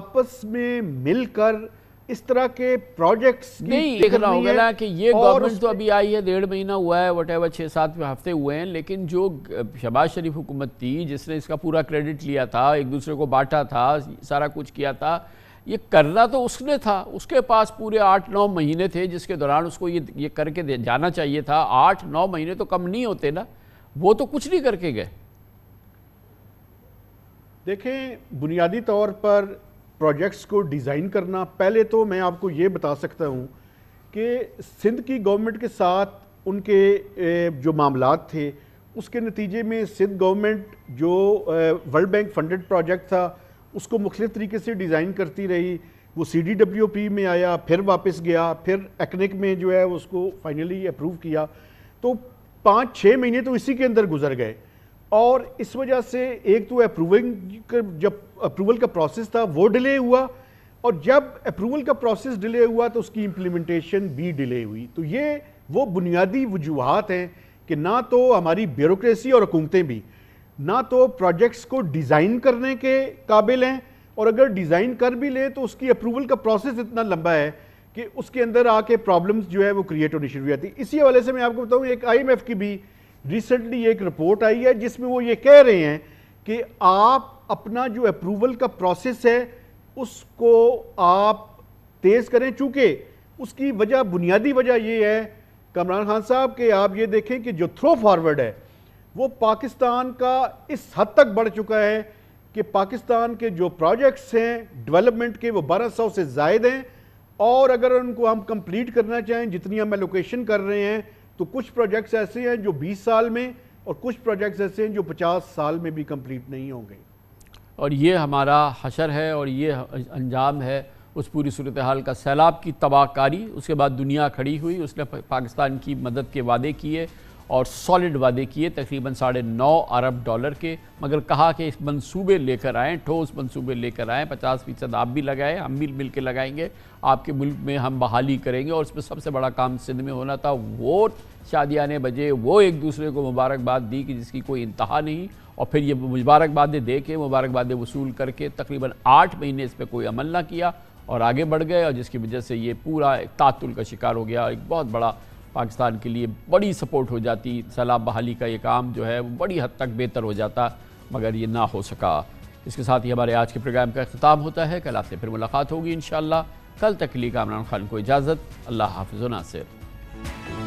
आपस में मिलकर इस तरह के प्रोजेक्ट्स नहीं देख रहा होगा ना कि ये गवर्नमेंट तो अभी आई है डेढ़ महीना हुआ है वट एवर छः सात हफ्ते हुए हैं लेकिन जो शबाज शरीफ हुकूमत थी जिसने इसका पूरा क्रेडिट लिया था एक दूसरे को बांटा था सारा कुछ किया था ये करना तो उसने था उसके पास पूरे आठ नौ महीने थे जिसके दौरान उसको ये ये करके जाना चाहिए था आठ नौ महीने तो कम नहीं होते ना वो तो कुछ नहीं करके गए देखें बुनियादी तौर पर प्रोजेक्ट्स को डिज़ाइन करना पहले तो मैं आपको ये बता सकता हूँ कि सिंध की गवर्नमेंट के साथ उनके जो मामला थे उसके नतीजे में सिंध गवर्नमेंट जो वर्ल्ड बैंक फंडेड प्रोजेक्ट था उसको मुख्तलिफ तरीके से डिज़ाइन करती रही वो सी डी डब्ल्यू पी में आया फिर वापस गया फिर एक्निक में जो है उसको फाइनली अप्रूव किया तो पाँच छः महीने तो इसी के अंदर गुजर गए और इस वजह से एक तो अप्रूविंग जब अप्रूवल का प्रोसेस था वो डिले हुआ और जब अप्रूवल का प्रोसेस डिले हुआ तो उसकी इम्प्लीमेंटेशन भी डिले हुई तो ये वो बुनियादी वजूहत हैं कि ना तो हमारी ब्यूरोसी और हुकूमतें भी ना तो प्रोजेक्ट्स को डिज़ाइन करने के काबिल हैं और अगर डिज़ाइन कर भी लें तो उसकी अप्रूवल का प्रोसेस इतना लंबा है कि उसके अंदर आके प्रॉब्लम्स जो है वो क्रिएट होनी शुरू हो जाती इसी हवाले से मैं आपको बताऊँ एक आई की भी रिसेंटली एक रिपोर्ट आई है जिसमें वो ये कह रहे हैं कि आप अपना जो अप्रूवल का प्रोसेस है उसको आप तेज़ करें चूँकि उसकी वजह बुनियादी वजह ये है कमरान खान साहब के आप ये देखें कि जो थ्रो फॉरवर्ड है वो पाकिस्तान का इस हद तक बढ़ चुका है कि पाकिस्तान के जो प्रोजेक्ट्स हैं डेवलपमेंट के वो बारह सौ से जायद हैं और अगर उनको हम कंप्लीट करना चाहें जितनी हम एलोकेशन कर रहे हैं तो कुछ प्रोजेक्ट्स ऐसे हैं जो 20 साल में और कुछ प्रोजेक्ट्स ऐसे हैं जो 50 साल में भी कंप्लीट नहीं होंगे और ये हमारा हशर है और ये अंजाम है उस पूरी सूरत हाल का सैलाब की तबाहकारी उसके बाद दुनिया खड़ी हुई उसने पाकिस्तान की मदद के वादे किए और सॉलिड वादे किए तकरीबन साढ़े नौ अरब डॉलर के मगर कहा कि इस मंसूबे लेकर आएँ ठोस मंसूबे लेकर आएँ पचास फ़ीसद आप भी लगाएं हम भी मिल के लगाएंगे आपके मुल्क में हम बहाली करेंगे और उसमें सबसे बड़ा काम सिंध में होना था वो शादियाँ ने बजे वो एक दूसरे को मुबारकबाद दी कि जिसकी कोई इंतहा नहीं और फिर ये मुबारकबादें दे के मुबारकबादें वसूल करके तकरीबन आठ महीने इस पर कोई अमल ना किया और आगे बढ़ गए और जिसकी वजह से ये पूरा एक तातुल का शिकार हो गया एक बहुत बड़ा पाकिस्तान के लिए बड़ी सपोर्ट हो जाती सैलाब बहाली का ये काम जो है वो बड़ी हद तक बेहतर हो जाता मगर ये ना हो सका इसके साथ ही हमारे आज के प्रोग्राम का अख्ताम होता है कल आपसे फिर मुलाकात होगी इन कल तक के लिए कामरान खान को इजाज़त अल्लाह हाफिज़ नासिर